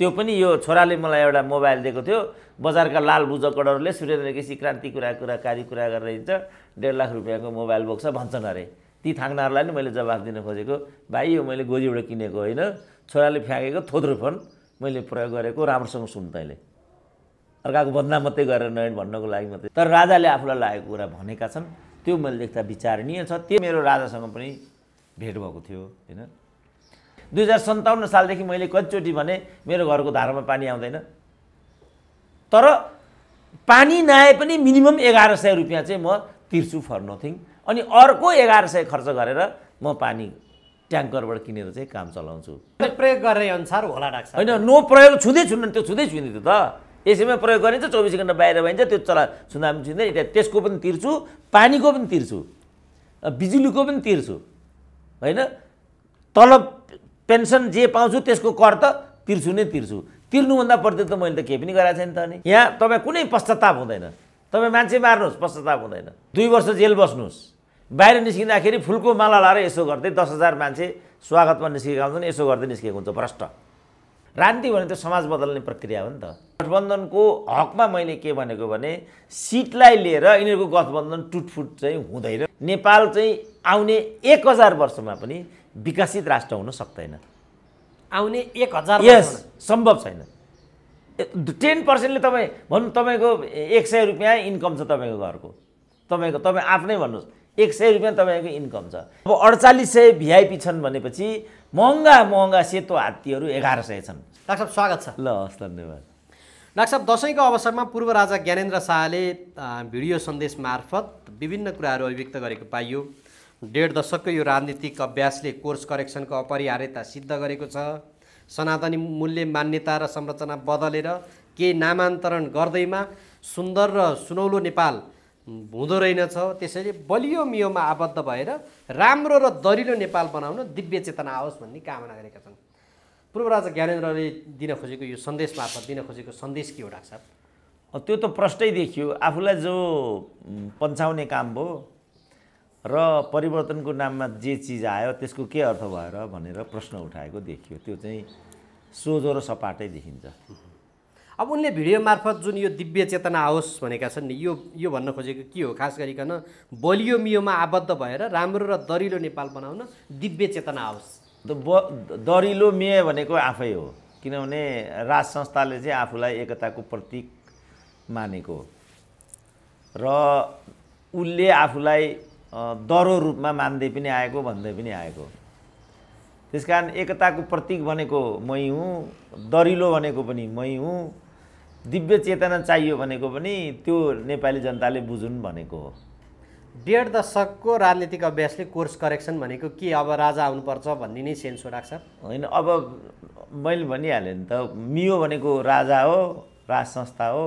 त्यो पनि यो छोराले मलाई एउटा मोबाइल दिएको थियो बजारका लाल बुजकडहरूले सूर्यन्द्र केसी क्रान्ति कुरा कुराकारी कुरा हिँड्छ डेढ लाख रुपियाँको मोबाइल बोक्छ भन्छन् अरे ती थाङ्नाहरूलाई नि मैले जवाफ दिन खोजेको भाइ यो मैले गोजीबाट किनेको होइन छोराले फ्याँकेको थोत्रो फोन मैले प्रयोग गरेको राम्रोसँग सुन तैँले अर्काको बदनाम मात्रै गरेर नयन भन्नको लागि मात्रै तर राजाले आफूलाई लागेको कुरा भनेका छन् त्यो मैले देख्दा विचारणीय छ त्यो मेरो राजासँग पनि भेट भएको थियो होइन दुई हजार सन्ताउन्न सालदेखि मैले कतिचोटि भने मेरो घरको धारामा पानी आउँदैन तर पानी नआए पनि मिनिमम एघार सय रुपियाँ चाहिँ म तिर्छु फर नथिङ अनि अर्को एघार सय खर्च गरेर म पानी ट्याङ्करबाट किनेर चाहिँ काम चलाउँछु प्रयोग गरे अनुसार होला डाक्टर होइन नो प्रयोग छुँदै छुन्न त्यो छुँदै छुइनँ त्यो त यसैमा प्रयोग गरिन्छ चौबिस घन्टा बाहिर भइन्छ त्यो चला छुँदा पनि छुँदैन त्यसको पनि तिर्छु पानीको पनि तिर्छु बिजुलीको पनि तिर्छु होइन तलब पेन्सन जे पाउँछु त्यसको कर त तिर्छु नै तिर्छु तिर्नुभन्दा पर्दै त मैले त केही पनि गराएको छैन त अनि यहाँ तपाईँ कुनै पश्चाताप हुँदैन तपाईँ मान्छे मार्नुहोस् पश्चाताप हुँदैन दुई वर्ष जेल बस्नुहोस् बाहिर निस्किँदाखेरि फुलको माला लाएर यसो गर्दै दस हजार मान्छे स्वागतमा निस्केका हुन्छन् यसो गर्दै निस्केको हुन्छ भ्रष्ट राजनीति भनेको समाज बदल्ने प्रक्रिया हो नि त गठबन्धनको हकमा मैले के भनेको भने सिटलाई लिएर यिनीहरूको गठबन्धन टुटफुट चाहिँ हुँदैन नेपाल चाहिँ आउने एक हजार वर्षमा पनि विकसित राष्ट्र हुन सक्दैन आउने एक हजार यस सम्भव छैन टेन पर्सेन्टले तपाईँ भन्नु तपाईँको एक सय रुपियाँ इन्कम छ तपाईँको घरको तपाईँको तपाईँ आफ्नै भन्नुहोस् एक सय रुपियाँ तपाईँको इन्कम छ अब अडचालिस सय भिआइपी छन् भनेपछि महँगा महँगा सेतो हात्तीहरू एघार सय छन् डाक्टर साहब स्वागत छ ल हस् धन्यवाद डाक्टर साहब दसैँको अवसरमा पूर्व राजा ज्ञानेन्द्र शाहले भिडियो सन्देश मार्फत विभिन्न कुराहरू अभिव्यक्त गरेको पाइयो डेढ दशकको यो राजनीतिक अभ्यासले कोर्स करेक्सनको अपरिहार्यता सिद्ध गरेको छ सनातनी मूल्य मान्यता र संरचना बदलेर केही नामान्तरण गर्दैमा सुन्दर र सुनौलो नेपाल हुँदो रहेनछ त्यसैले बलियो मियोमा आबद्ध भएर राम्रो र दरिलो नेपाल बनाउन दिव्य चेतना आओस् भन्ने कामना गरेका छन् पूर्व राजा ज्ञानेन्द्रले दिन खोजेको यो सन्देश मार्फत दिन खोजेको सन्देश के हो डाक्टर साहब त्यो त प्रष्टै देखियो आफूलाई जो पन्चाउने काम भयो र परिवर्तनको नाममा जे चिज आयो त्यसको के अर्थ भएर भनेर प्रश्न उठाएको देखियो त्यो चाहिँ सोझो र सपाटै देखिन्छ अब उनले भिडियो मार्फत जुन यो दिव्य चेतना आओस् भनेका छन् नि यो यो भन्न खोजेको के हो खास गरिकन बलियो मियोमा आबद्ध भएर राम्रो र दरिलो नेपाल बनाउन दिव्य चेतना आओस् ब दरिलो मेय भनेको आफै हो किनभने राज संस्थाले चाहिँ आफूलाई एकताको प्रतीक मानेको र उसले आफूलाई दह्रो रूपमा मान्दै पनि आएको भन्दै पनि आएको त्यस कारण एकताको प्रतीक भनेको मै हुँ दरिलो भनेको पनि मै हुँ दिव्य चेतना चाहियो भनेको पनि त्यो नेपाली जनताले बुझुन् भनेको हो डेढ दशकको राजनीतिक अभ्यासले कोर्स करेक्सन भनेको के अब राजा आउनुपर्छ भन्ने नै सेन्सो राख्छ होइन अब मैले भनिहालेँ नि त मियो भनेको राजा हो राज संस्था हो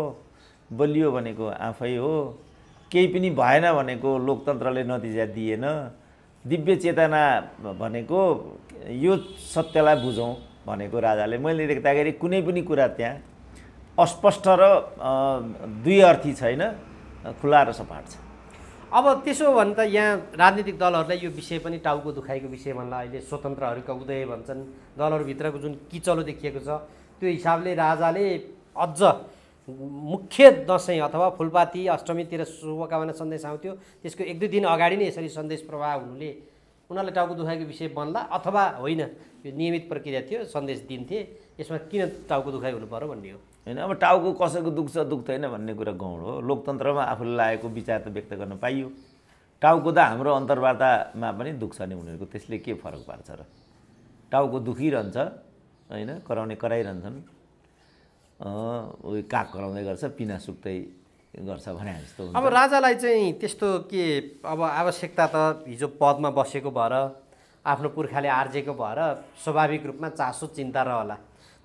बलियो भनेको आफै हो केही पनि भएन भनेको लोकतन्त्रले नतिजा दिएन दिव्य चेतना भनेको यो सत्यलाई बुझौँ भनेको राजाले मैले देख्दाखेरि कुनै पनि कुरा त्यहाँ अस्पष्ट र दुई अर्थी छैन खुला र सपाट छ अब त्यसो हो भने त यहाँ राजनीतिक दलहरूलाई यो विषय पनि टाउको दुखाइको विषय भन्ला अहिले स्वतन्त्रहरूका उदय भन्छन् दलहरूभित्रको जुन किचलो देखिएको छ त्यो हिसाबले राजाले अझ मुख्य दसैँ अथवा फुलपाती अष्टमीतिर शुभकामना सन्देश आउँथ्यो त्यसको एक दुई दिन अगाडि नै यसरी सन्देश प्रवाह हुनुले उनीहरूले टाउको दुखाइको विषय बन्ला अथवा होइन यो नियमित प्रक्रिया थियो सन्देश दिन्थे यसमा किन टाउको दुखाइ हुनु पऱ्यो भन्ने हो होइन अब टाउको कसैको दुख्छ दुख्दैन भन्ने कुरा गौण हो लोकतन्त्रमा आफूले लागेको विचार त व्यक्त गर्न पाइयो टाउको त हाम्रो अन्तर्वार्तामा पनि दुख्छ नि उनीहरूको त्यसले के फरक पार्छ र टाउको दुखिरहन्छ होइन कराउने कराइरहन्छन् काग कराउँदै गर्छ पिना सुक्दै गर्छ भने जस्तो अब राजालाई चाहिँ त्यस्तो के अब आवश्यकता त हिजो पदमा बसेको भएर आफ्नो पुर्खाले आर्जेको भएर स्वाभाविक रूपमा चासो चिन्ता रहला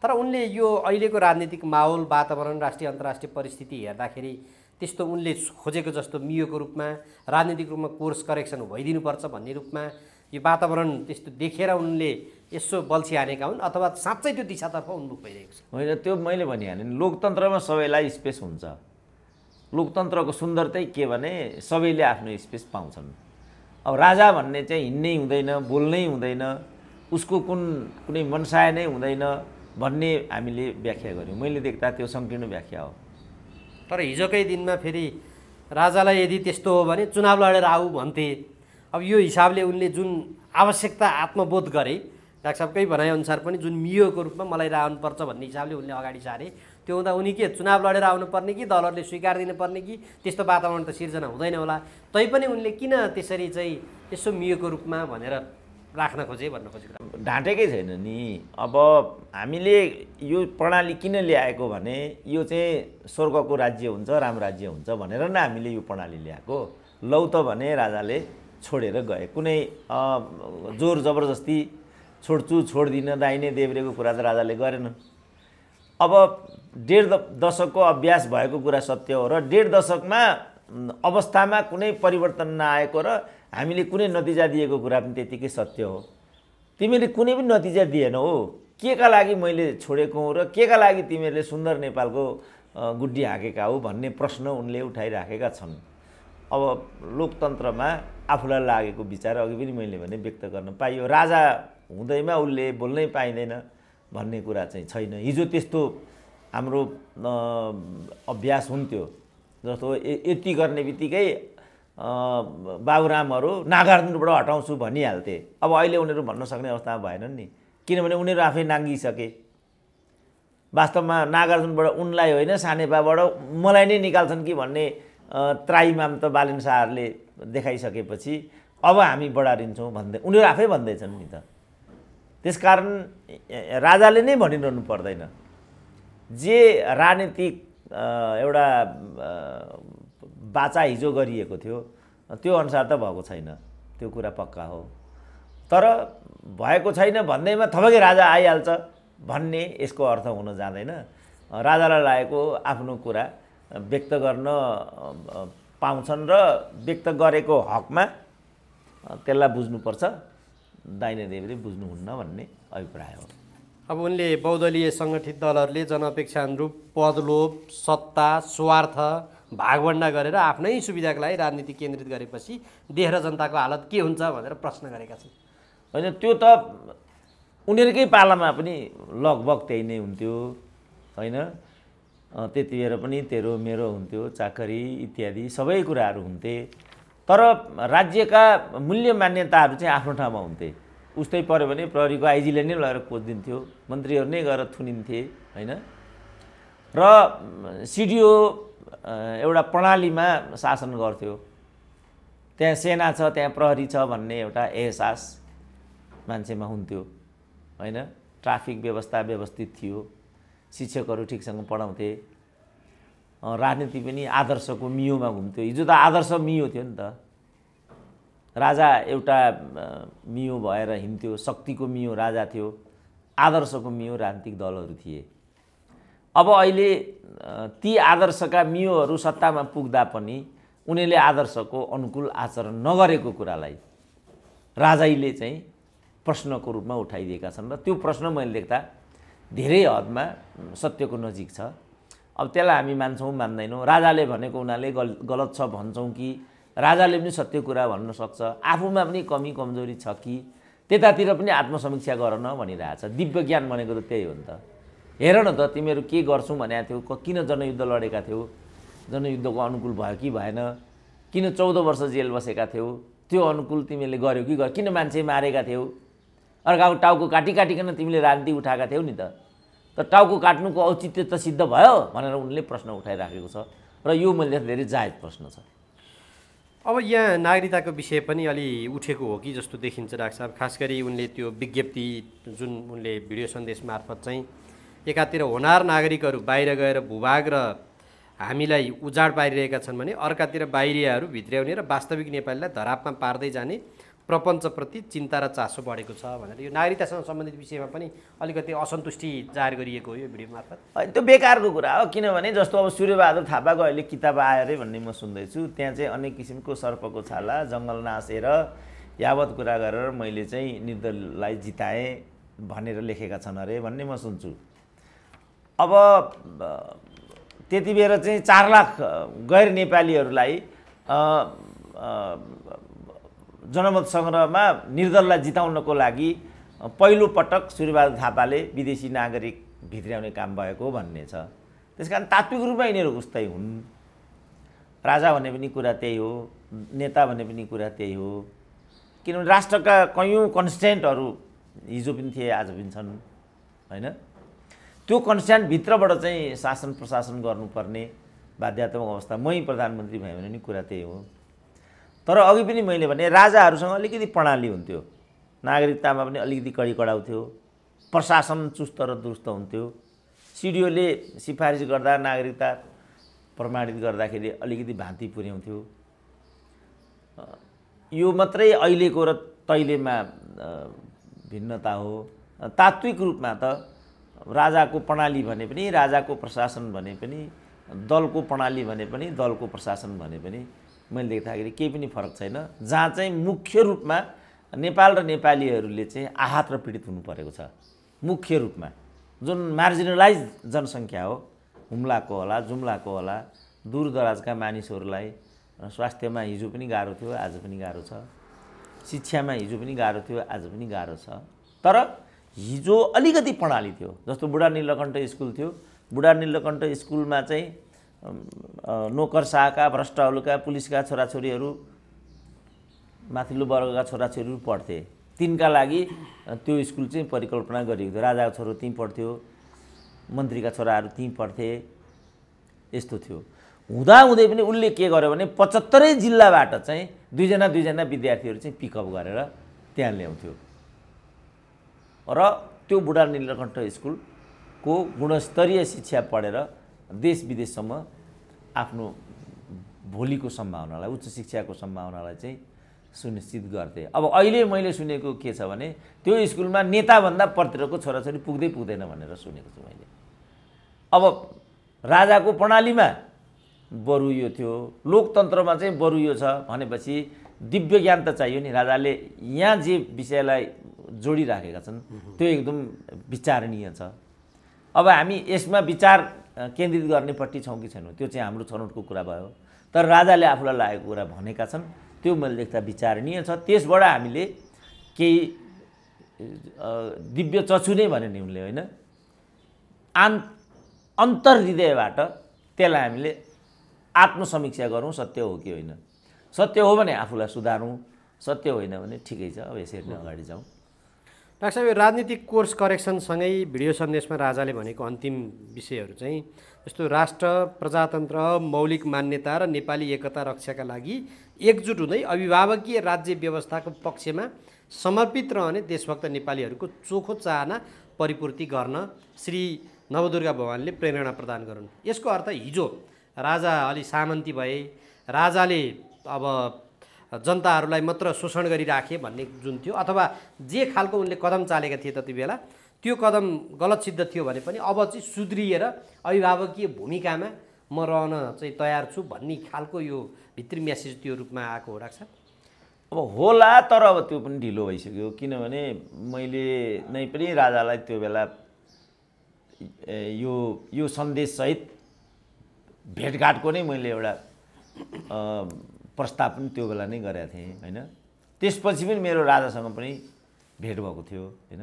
तर उनले यो अहिलेको राजनीतिक माहौल वातावरण राष्ट्रिय अन्तर्राष्ट्रिय परिस्थिति हेर्दाखेरि त्यस्तो उनले खोजेको जस्तो मियोको रूपमा राजनीतिक रूपमा कोर्स करेक्सन भइदिनुपर्छ भन्ने रूपमा यो वातावरण त्यस्तो देखेर उनले यसो बल्छी हानेका हुन् अथवा साँच्चै त्यो दिशातर्फ उन्मुख भइरहेको छ होइन त्यो मैले भनिहालेँ लोकतन्त्रमा सबैलाई स्पेस हुन्छ लोकतन्त्रको सुन्दर चाहिँ के भने सबैले आफ्नो स्पेस पाउँछन् अब राजा भन्ने चाहिँ हिँड्नै हुँदैन बोल्नै हुँदैन उसको कुन कुनै मनसाय नै हुँदैन भन्ने हामीले व्याख्या गऱ्यौँ मैले देख्दा त्यो सङ्कीर्ण व्याख्या हो तर हिजोकै दिनमा फेरि राजालाई यदि त्यस्तो हो भने चुनाव लडेर आऊ भन्थे अब यो हिसाबले उनले जुन आवश्यकता आत्मबोध गरे डाक्टर साहबकै भनाइअनुसार पनि जुन मियोको रूपमा मलाई आउनुपर्छ भन्ने हिसाबले उनले अगाडि सारे त्यो हुँदा उनी के चुनाव लडेर आउनुपर्ने कि दलहरूले स्वीकार दिनुपर्ने कि त्यस्तो वातावरण त सिर्जना हुँदैन होला तैपनि उनले किन त्यसरी चाहिँ यसो मियोको रूपमा भनेर राख्न खोजे भन्न खोजेको ढाँटेकै छैन नि अब हामीले यो प्रणाली किन ल्याएको भने यो चाहिँ स्वर्गको राज्य हुन्छ राम राज्य हुन्छ भनेर नै हामीले यो प्रणाली ल्याएको लौ त भने राजाले छोडेर गए कुनै जोर जबरजस्ती छोड्छु छोड्दिनँ दाहिने देब्रेको कुरा त राजाले गरेनन् अब डेढ दशकको अभ्यास भएको कुरा सत्य हो र डेढ दशकमा अवस्थामा कुनै परिवर्तन नआएको र हामीले कुनै नतिजा दिएको कुरा पनि त्यतिकै सत्य हो तिमीले कुनै पनि नतिजा दिएनौ के का लागि मैले छोडेको हुँ र के का लागि तिमीहरूले सुन्दर नेपालको गुड्डी हाँकेका हो भन्ने प्रश्न उनले उठाइराखेका छन् अब लोकतन्त्रमा आफूलाई लागेको विचार अघि पनि मैले भने व्यक्त गर्न पाइयो राजा हुँदैमा उसले बोल्नै पाइँदैन भन्ने कुरा चाहिँ छैन हिजो त्यस्तो हाम्रो अभ्यास हुन्थ्यो जस्तो यति गर्ने बित्तिकै बाबुरामहरू नागार्जुनबाट हटाउँछु भनिहाल्थे अब अहिले उनीहरू भन्न सक्ने अवस्था भएनन् नि किनभने उनीहरू आफै नाङ्गिसके वास्तवमा नागार्जुनबाट उनलाई होइन सानेपाबाट मलाई नै निकाल्छन् कि भन्ने त्राइमाम त बालिन शाहहरूले देखाइसकेपछि अब हामी बढारिन्छौँ भन्दै उनीहरू आफै भन्दैछन् नि त त्यसकारण राजाले नै भनिरहनु पर्दैन जे राजनीतिक एउटा बाचा हिजो गरिएको थियो त्यो अनुसार त भएको छैन त्यो कुरा पक्का हो तर भएको छैन भन्दैमा थपकै राजा आइहाल्छ भन्ने यसको अर्थ हुन जाँदैन राजालाई लागेको आफ्नो कुरा व्यक्त गर्न पाउँछन् र व्यक्त गरेको हकमा त्यसलाई बुझ्नुपर्छ दाहिने देवीले बुझ्नुहुन्न भन्ने अभिप्राय हो अब उनले बौद्धलीय सङ्गठित दलहरूले जनअपेक्षा अनुरूप पदलोभ सत्ता स्वार्थ भागभन्डा गरेर आफ्नै सुविधाको लागि राजनीति केन्द्रित गरेपछि देह र जनताको हालत के हुन्छ भनेर प्रश्न गरेका छन् होइन त्यो त उनीहरूकै पालामा पनि लगभग त्यही नै हुन्थ्यो होइन त्यतिबेर पनि तेरो मेरो हुन्थ्यो चाकरी इत्यादि सबै कुराहरू हुन्थे तर राज्यका मूल्य मान्यताहरू चाहिँ आफ्नो ठाउँमा हुन्थे उस्तै पऱ्यो भने प्रहरीको आइजीले नै लगेर खोजिदिन्थ्यो मन्त्रीहरू नै गएर थुनिन्थे होइन र सिडिओ एउटा प्रणालीमा शासन गर्थ्यो त्यहाँ सेना छ त्यहाँ प्रहरी छ भन्ने एउटा एहसास मान्छेमा हुन्थ्यो होइन ट्राफिक व्यवस्था व्यवस्थित थियो शिक्षकहरू ठिकसँग पढाउँथे राजनीति पनि आदर्शको मियोमा घुम्थ्यो हिजो त आदर्श मियो थियो नि त राजा एउटा मियो भएर हिँड्थ्यो शक्तिको मियो राजा थियो आदर्शको मियो राजनीतिक दलहरू थिए अब अहिले ती आदर्शका मियोहरू सत्तामा पुग्दा पनि उनीहरूले आदर्शको अनुकूल आचरण नगरेको कुरालाई राजाले चाहिँ प्रश्नको रूपमा उठाइदिएका छन् र त्यो प्रश्न मैले देख्दा धेरै हदमा सत्यको नजिक छ अब त्यसलाई हामी मान्छौँ मान्दैनौँ राजाले भनेको उनीहरूले गल गलत छ भन्छौँ कि राजाले पनि सत्य कुरा भन्न सक्छ आफूमा पनि कमी कमजोरी छ कि त्यतातिर पनि आत्मसमीक्षा गर न भनिरहेछ दिव्य ज्ञान भनेको त त्यही हो नि त हेर न त तिमीहरू के गर्छौँ भनेको थियौ किन जनयुद्ध लडेका थियौ जनयुद्धको अनुकूल भयो कि भएन किन चौध वर्ष जेल बसेका थियौ त्यो अनुकूल तिमीहरूले गर्यो कि गर किन मान्छे मारेका थियौ अर्काको टाउको काटी काटिकन तिमीले राजनीति उठाएका थियौ नि त तर टाउको काट्नुको औचित्य त सिद्ध भयो भनेर उनले प्रश्न उठाइराखेको छ र यो मैले धेरै जायज प्रश्न छ अब यहाँ नागरिकताको विषय पनि अलि उठेको हो कि जस्तो देखिन्छ डाक्टर साहब खास गरी उनले त्यो विज्ञप्ति जुन उनले भिडियो सन्देश मार्फत चाहिँ एकातिर होनार नागरिकहरू बाहिर गएर भूभाग र हामीलाई उजाड पारिरहेका छन् भने अर्कातिर बाहिरियाहरू भित्र्याउने र वास्तविक नेपालीलाई धरापमा पार्दै जाने प्रपञ्चप्रति चिन्ता र चासो बढेको छ भनेर यो नागरिकतासँग सम्बन्धित विषयमा पनि अलिकति असन्तुष्टि जाहेर गरिएको हो यो भिडियो मार्फत त्यो बेकारको कुरा हो किनभने जस्तो अब सूर्यबहादुर थापाको अहिले किताब आयो अरे भन्ने म सुन्दैछु त्यहाँ चाहिँ अनेक किसिमको सर्पको छाला जङ्गल नासेर यावत कुरा गरेर मैले चाहिँ निर्दललाई जिताएँ भनेर लेखेका छन् अरे भन्ने म सुन्छु अब त्यति बेर चाहिँ चार लाख गैर नेपालीहरूलाई जनमत सङ्ग्रहमा निर्दललाई जिताउनको लागि पहिलोपटक सूर्यबहादुर थापाले विदेशी नागरिक भित्र्याउने काम भएको भन्ने छ त्यस कारण तात्विक रूपमा यिनीहरू उस्तै हुन् राजा भन्ने पनि कुरा त्यही हो नेता भन्ने पनि कुरा त्यही हो किनभने राष्ट्रका कयौँ कन्सटेन्टहरू हिजो पनि थिए आज पनि छन् होइन त्यो कन्सटेन्टभित्रबाट चाहिँ शासन प्रशासन गर्नुपर्ने बाध्यात्मक अवस्था मै प्रधानमन्त्री भयो भने नि कुरा त्यही हो तर अघि पनि मैले भने राजाहरूसँग अलिकति प्रणाली हुन्थ्यो नागरिकतामा पनि अलिकति कडी कडाउँथ्यो प्रशासन चुस्त र दुरुस्त हुन्थ्यो सिडिओले सिफारिस गर्दा नागरिकता प्रमाणित गर्दाखेरि अलिकति भान्ति पुर्याउँथ्यो यो मात्रै अहिलेको र तैलेमा भिन्नता हो तात्विक रूपमा त राजाको प्रणाली भने पनि राजाको प्रशासन भने पनि दलको प्रणाली भने पनि दलको प्रशासन भने पनि मैले देख्दाखेरि केही पनि फरक छैन जहाँ चाहिँ मुख्य रूपमा नेपाल र नेपालीहरूले चाहिँ आहत र पीडित हुनु परेको छ मुख्य रूपमा जुन मार्जिनलाइज जनसङ्ख्या हो हुम्लाको होला जुम्लाको होला दूरदराजका मानिसहरूलाई स्वास्थ्यमा हिजो पनि गाह्रो थियो आज पनि गाह्रो छ शिक्षामा हिजो पनि गाह्रो थियो आज पनि गाह्रो छ तर हिजो अलिकति प्रणाली थियो जस्तो बुढा नीलकण्ठ स्कुल थियो बुढा नीलकण्ठ स्कुलमा चाहिँ नोकर शाहका भ्रष्टहरूका पुलिसका छोराछोरीहरू माथिल्लो वर्गका छोराछोरीहरू पढ्थे तिनका लागि त्यो स्कुल चाहिँ परिकल्पना गरिएको थियो राजाको छोरो त्यहीँ पढ्थ्यो मन्त्रीका छोराहरू त्यहीँ पढ्थे यस्तो थियो हुँदाहुँदै पनि उसले के गर्यो भने पचहत्तरै जिल्लाबाट चाहिँ दुईजना दुईजना विद्यार्थीहरू चाहिँ पिकअप गरेर त्यहाँ ल्याउँथ्यो र त्यो बुढा नीलकण्ठ स्कुलको गुणस्तरीय शिक्षा पढेर देश विदेशसम्म आफ्नो भोलिको सम्भावनालाई उच्च शिक्षाको सम्भावनालाई चाहिँ सुनिश्चित गर्थे अब अहिले मैले सुनेको के छ भने त्यो स्कुलमा नेताभन्दा पत्रको छोराछोरी पुग्दै पुग्दैन भनेर सुनेको छु मैले अब राजाको प्रणालीमा बरु यो थियो लोकतन्त्रमा चाहिँ बरु यो छ भनेपछि दिव्य ज्ञान त चाहियो नि राजाले यहाँ जे विषयलाई जोडिराखेका छन् त्यो एकदम विचारणीय छ अब हामी यसमा विचार केन्द्रित गर्नेपट्टि छौँ कि छैनौँ त्यो चाहिँ हाम्रो छनौटको कुरा भयो तर राजाले आफूलाई लागेको कुरा भनेका छन् त्यो मैले देख्दा विचारणीय छ त्यसबाट हामीले केही दिव्य चछु नै भने नि उनले होइन आन् हृदयबाट त्यसलाई हामीले आत्मसमीक्षा गरौँ सत्य हो कि होइन सत्य हो भने आफूलाई सुधारौँ सत्य होइन भने ठिकै छ अब यसरी नै अगाडि जाउँ डाक्टर साहब यो राजनीतिक कोर्स करेक्सनसँगै भिडियो सन्देशमा राजाले भनेको अन्तिम विषयहरू चाहिँ जस्तो राष्ट्र प्रजातन्त्र मौलिक मान्यता र नेपाली एकता रक्षाका लागि एकजुट हुँदै अभिभावकीय राज्य व्यवस्थाको पक्षमा समर्पित रहने देशभक्त नेपालीहरूको चोखो चाहना परिपूर्ति गर्न श्री नवदुर्गा भगवान्ले प्रेरणा प्रदान गरून् यसको अर्थ हिजो राजा अलि सामन्ती भए राजाले अब जनताहरूलाई मात्र शोषण गरिराखे भन्ने जुन थियो अथवा जे खालको उनले कदम चालेका थिए त्यति बेला त्यो कदम गलत सिद्ध थियो भने पनि अब चाहिँ सुध्रिएर अभिभावकीय भूमिकामा म रहन चाहिँ तयार छु भन्ने खालको यो भित्री म्यासेज त्यो रूपमा आएको हो राख्छ अब होला तर अब त्यो पनि ढिलो भइसक्यो किनभने मैले नै पनि राजालाई त्यो बेला यो यो सन्देशसहित भेटघाटको नै मैले एउटा प्रस्ताव पनि त्यो बेला नै गरेका थिएँ होइन त्यसपछि पनि मेरो राजासँग पनि भेट भएको थियो होइन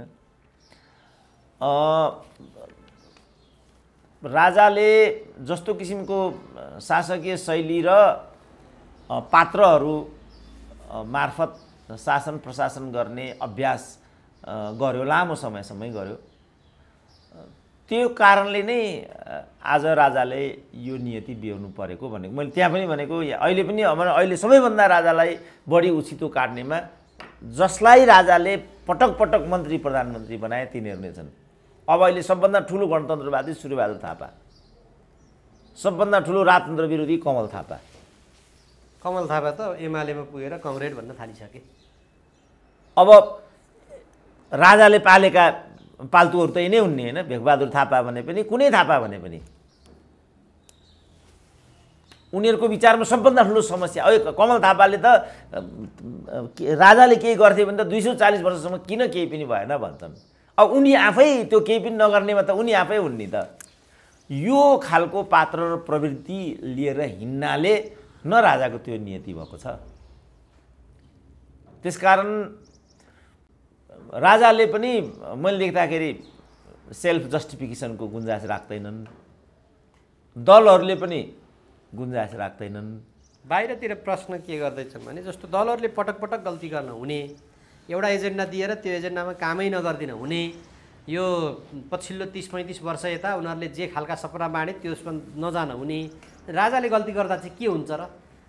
राजाले जस्तो किसिमको शासकीय शैली र पात्रहरू मार्फत शासन प्रशासन गर्ने अभ्यास गर्यो लामो समयसम्मै गर्यो त्यो कारणले नै आज राजाले यो नियति बिहोर्नु परेको भनेको मैले त्यहाँ पनि भनेको अहिले पनि अहिले सबैभन्दा राजालाई बढी उछितो काट्नेमा जसलाई राजाले पटक पटक मन्त्री प्रधानमन्त्री बनाए तिनीहरू नै छन् अब अहिले सबभन्दा ठुलो गणतन्त्रवादी सूर्यबहादुर थापा सबभन्दा ठुलो राजतन्त्र विरोधी कमल थापा कमल थापा त एमालेमा पुगेर कमरेड भन्न थालिसके अब राजाले पालेका पाल्तुहरू त यिनै हुने होइन भेगबहादुर थापा भने पनि कुनै थापा भने पनि उनीहरूको विचारमा सबभन्दा ठुलो समस्या ओ कमल थापाले त राजाले केही गर्थे भने त दुई सौ चालिस वर्षसम्म किन केही पनि भएन भन्छन् अब उनी आफै त्यो केही पनि नगर्नेमा त उनी आफै हुन् नि त यो खालको पात्र र प्रवृत्ति लिएर हिँड्नाले न राजाको त्यो नियति भएको छ त्यसकारण राजाले पनि मैले देख्दाखेरि सेल्फ जस्टिफिकेसनको गुन्जास राख्दैनन् दलहरूले पनि गुन्जास राख्दैनन् बाहिरतिर प्रश्न के गर्दैछन् भने जस्तो दलहरूले पटक पटक गल्ती गर्न हुने एउटा एजेन्डा दिएर त्यो एजेन्डामा कामै नगरिदिन हुने यो पछिल्लो तिस पैँतिस वर्ष यता उनीहरूले जे खालका सपना बाँडे त्यसमा नजान हुने राजाले गल्ती गर्दा चाहिँ के हुन्छ र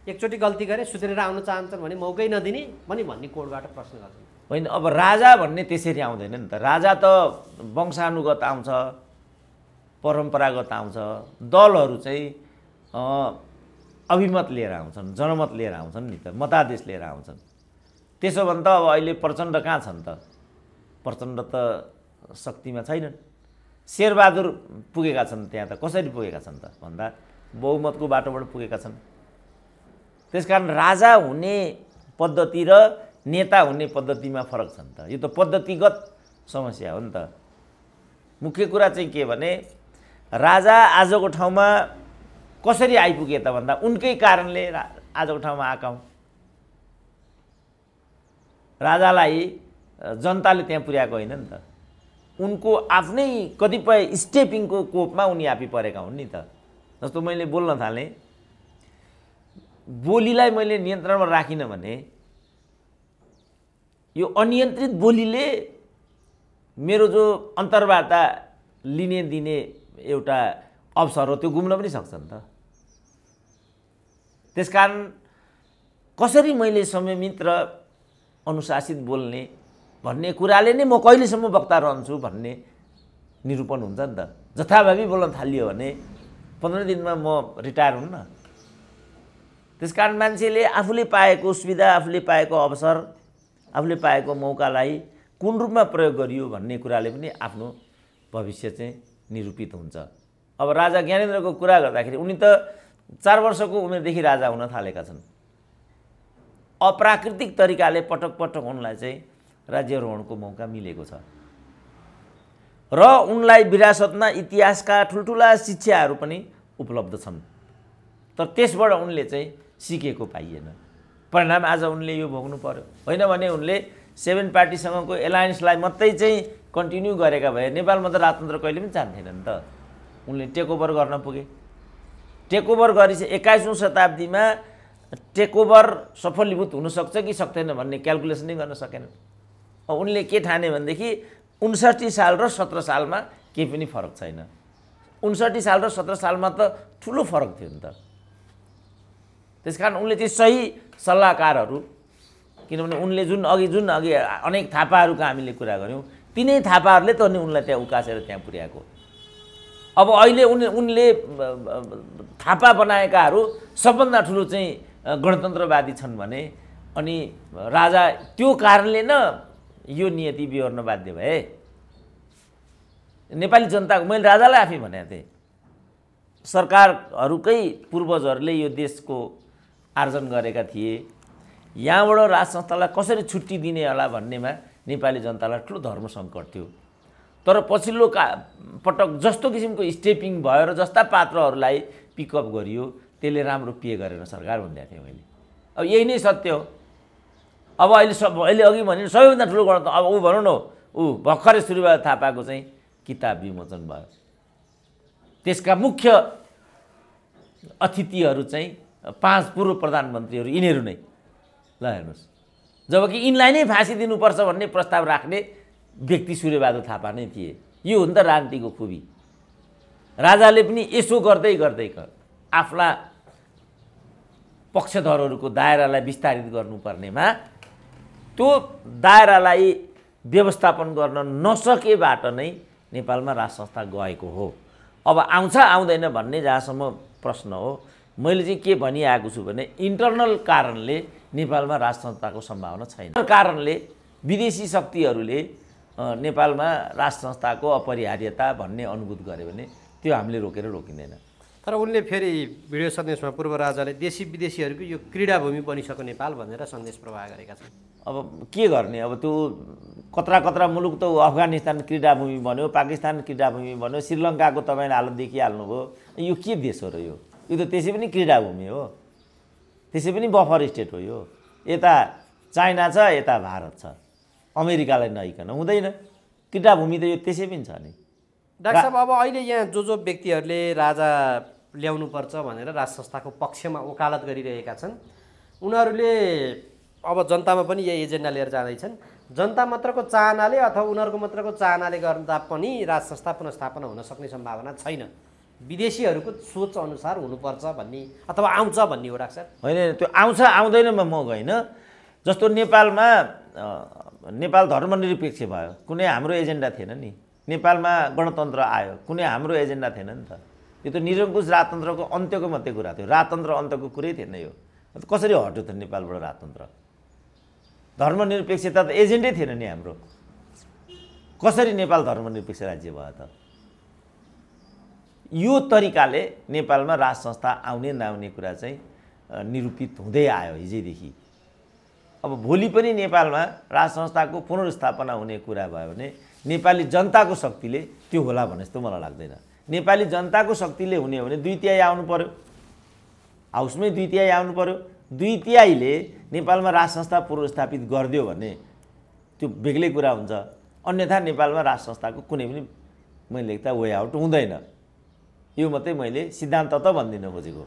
एकचोटि गल्ती गरे सुध्रेर आउन चाहन्छन् भने मौकै नदिने पनि भन्ने कोडबाट प्रश्न गर्छन् होइन अब राजा भन्ने त्यसरी आउँदैन नि त राजा त वंशानुगत आउँछ परम्परागत आउँछ दलहरू चाहिँ अभिमत लिएर आउँछन् जनमत लिएर आउँछन् नि त मतादेश लिएर आउँछन् त्यसो भने त अब अहिले प्रचण्ड कहाँ छन् त प्रचण्ड त शक्तिमा छैनन् शेरबहादुर पुगेका छन् त्यहाँ त कसरी पुगेका छन् त भन्दा बहुमतको बाटोबाट पुगेका छन् त्यसकारण राजा हुने पद्धति र नेता हुने पद्धतिमा फरक छ नि त यो त पद्धतिगत समस्या हो नि त मुख्य कुरा चाहिँ के भने राजा आजको ठाउँमा कसरी आइपुगे त भन्दा उनकै कारणले आजको ठाउँमा आएका हौँ राजालाई जनताले त्यहाँ पुर्याएको होइन नि त उनको आफ्नै कतिपय स्टेपिङको कोपमा उनी आपी परेका हुन् नि त जस्तो मैले बोल्न थालेँ बोलीलाई मैले नियन्त्रणमा राखिनँ भने यो अनियन्त्रित बोलीले मेरो जो अन्तर्वार्ता लिने दिने एउटा अवसर हो त्यो गुम्न पनि सक्छ नि त त्यसकारण कसरी मैले संयमित र अनुशासित बोल्ने भन्ने कुराले नै म कहिलेसम्म वक्ता रहन्छु भन्ने निरूपण हुन्छ नि त जथाभावी बोल्न थालियो भने पन्ध्र दिनमा म रिटायर हुन्न त्यसकारण मान्छेले आफूले पाएको सुविधा आफूले पाएको अवसर आफूले पाएको मौकालाई कुन रूपमा प्रयोग गरियो भन्ने कुराले पनि आफ्नो भविष्य चाहिँ निरूपित हुन्छ अब राजा ज्ञानेन्द्रको कुरा गर्दाखेरि उनी त चार वर्षको उमेरदेखि राजा हुन थालेका छन् अप्राकृतिक तरिकाले पटक पटक उनलाई चाहिँ राज्यरोहणको मौका मिलेको छ र उनलाई विरासतमा इतिहासका ठुल्ठुला शिक्षाहरू पनि उपलब्ध छन् तर त्यसबाट उनले चाहिँ सिकेको पाइएन परिणाम आज उनले यो भोग्नु पर्यो होइन भने उनले सेभेन पार्टीसँगको एलायन्सलाई मात्रै चाहिँ कन्टिन्यू गरेका भए नेपालमा त राजतन्त्र कहिले पनि चाहन्थेन नि त उनले टेकओभर गर्न पुगे टेकओभर गरेपछि एक्काइसौँ शताब्दीमा टेकओभर सफलीभूत हुनसक्छ कि सक्दैन भन्ने क्यालकुलेसनै गर्न सकेनन् उनले के ठाने भनेदेखि उन्सठी साल र सत्र सालमा केही पनि फरक छैन उन्सठी साल र सत्र सालमा त ठुलो फरक थियो नि त त्यस कारण उनले चाहिँ सही सल्लाहकारहरू किनभने उनले जुन अघि जुन अघि अनेक थापाहरूको हामीले कुरा गऱ्यौँ तिनै थापाहरूले त नि उनलाई त्यहाँ उकासेर त्यहाँ पुर्याएको अब अहिले उन उनले थापा बनाएकाहरू सबभन्दा ठुलो चाहिँ गणतन्त्रवादी छन् भने अनि राजा त्यो कारणले न यो नियति बिहोर्न बाध्य भए नेपाली जनताको मैले राजालाई आफै भनेको थिएँ सरकारहरूकै पूर्वजहरूले यो देशको आर्जन गरेका थिए यहाँबाट राज संस्थालाई कसरी छुट्टी दिने होला भन्नेमा नेपाली जनतालाई ठुलो धर्म सङ्कट थियो तर पछिल्लो का पटक जस्तो किसिमको स्टेपिङ भयो र जस्ता पात्रहरूलाई पिकअप गरियो त्यसले राम्रो पे गरेर सरकार भनिदिएको थिएँ मैले अब यही नै सत्य हो अब अहिले सब अहिले अघि भने सबैभन्दा ठुलो गणतन्त्र अब ऊ भनौँ न ऊ भर्खरै सूर्यबहादुर थापाको चाहिँ किताब विमोचन भयो त्यसका मुख्य अतिथिहरू चाहिँ पाँच पूर्व प्रधानमन्त्रीहरू यिनीहरू नै ल हेर्नुहोस् जबकि यिनलाई नै फाँसी दिनुपर्छ भन्ने प्रस्ताव राख्ने व्यक्ति सूर्यबहादुर थापा नै थिए यो हो नि त राजनीतिको खुबी राजाले पनि यसो गर्दै गर्दै आफ्ना पक्षधरहरूको दायरालाई विस्तारित गर्नुपर्नेमा त्यो दायरालाई व्यवस्थापन गर्न नसकेबाट नै नेपालमा राज संस्था गएको हो अब आउँछ आउँदैन भन्ने जहाँसम्म प्रश्न हो मैले चाहिँ के भनिआएको छु भने इन्टर्नल कारणले नेपालमा राजसंस्थाको सम्भावना छैन कारणले विदेशी शक्तिहरूले नेपालमा राजसंस्थाको अपरिहार्यता भन्ने अनुभूत गर्यो भने त्यो हामीले रोकेर रोकिँदैन तर उनले फेरि भिडियो सन्देशमा पूर्व राजाले देशी विदेशीहरूको यो क्रीडाभूमि बनिसक्यो नेपाल भनेर सन्देश प्रवाह गरेका छन् अब के गर्ने अब त्यो कत्रा कत्रा मुलुक त अफगानिस्तान क्रीडाभूमि भन्यो पाकिस्तान क्रीडाभूमि बन्यो श्रीलङ्काको तपाईँले हालत देखिहाल्नुभयो यो के देश हो र यो यो त त्यसै पनि क्रीडाभूमि हो त्यसै पनि बफर स्टेट हो यो यता चाइना छ यता भारत छ अमेरिकालाई नइकन हुँदैन क्रीडाभूमि त यो त्यसै पनि छ नि डाक्टर साहब अब अहिले यहाँ जो जो व्यक्तिहरूले राजा ल्याउनुपर्छ भनेर राज संस्थाको पक्षमा वकालत गरिरहेका छन् उनीहरूले अब जनतामा पनि यही एजेन्डा लिएर जाँदैछन् जनता मात्रको चाहनाले अथवा उनीहरूको मात्रको चाहनाले गर्दा पनि राज संस्था पुनस्थापना हुन सक्ने सम्भावना छैन विदेशीहरूको सोच अनुसार हुनुपर्छ भन्ने अथवा आउँछ भन्ने हो सर होइन त्यो आउँछ आउँदैन म होइन जस्तो नेपालमा नेपाल धर्मनिरपेक्ष भयो कुनै हाम्रो एजेन्डा थिएन नि नेपालमा गणतन्त्र आयो कुनै हाम्रो एजेन्डा थिएन नि त यो त निरङ्कुश राजतन्त्रको अन्त्यको मात्रै कुरा थियो राजतन्त्र अन्त्यको कुरै थिएन यो कसरी हट्यो त नेपालबाट राजतन्त्र धर्मनिरपेक्षता त एजेन्डै थिएन नि हाम्रो कसरी नेपाल धर्मनिरपेक्ष राज्य भयो त यो तरिकाले नेपालमा राज संस्था आउने नआउने कुरा चाहिँ निरूपित हुँदै आयो हिजैदेखि अब भोलि पनि नेपालमा राज संस्थाको पुनर्स्थापना हुने कुरा भयो भने नेपाली जनताको शक्तिले त्यो होला भने जस्तो मलाई लाग्दैन नेपाली जनताको शक्तिले हुने हो भने दुई तिहाई आउनु पऱ्यो हाउसमै दुई तिहाई आउनु पऱ्यो दुई तिहाईले नेपालमा राज संस्था पुनर्स्थापित गरिदियो भने त्यो बेग्लै कुरा हुन्छ अन्यथा नेपालमा राज संस्थाको कुनै पनि मैले लेख्दा वे आउट हुँदैन यो मात्रै मैले सिद्धान्त त भनिदिन खोजेको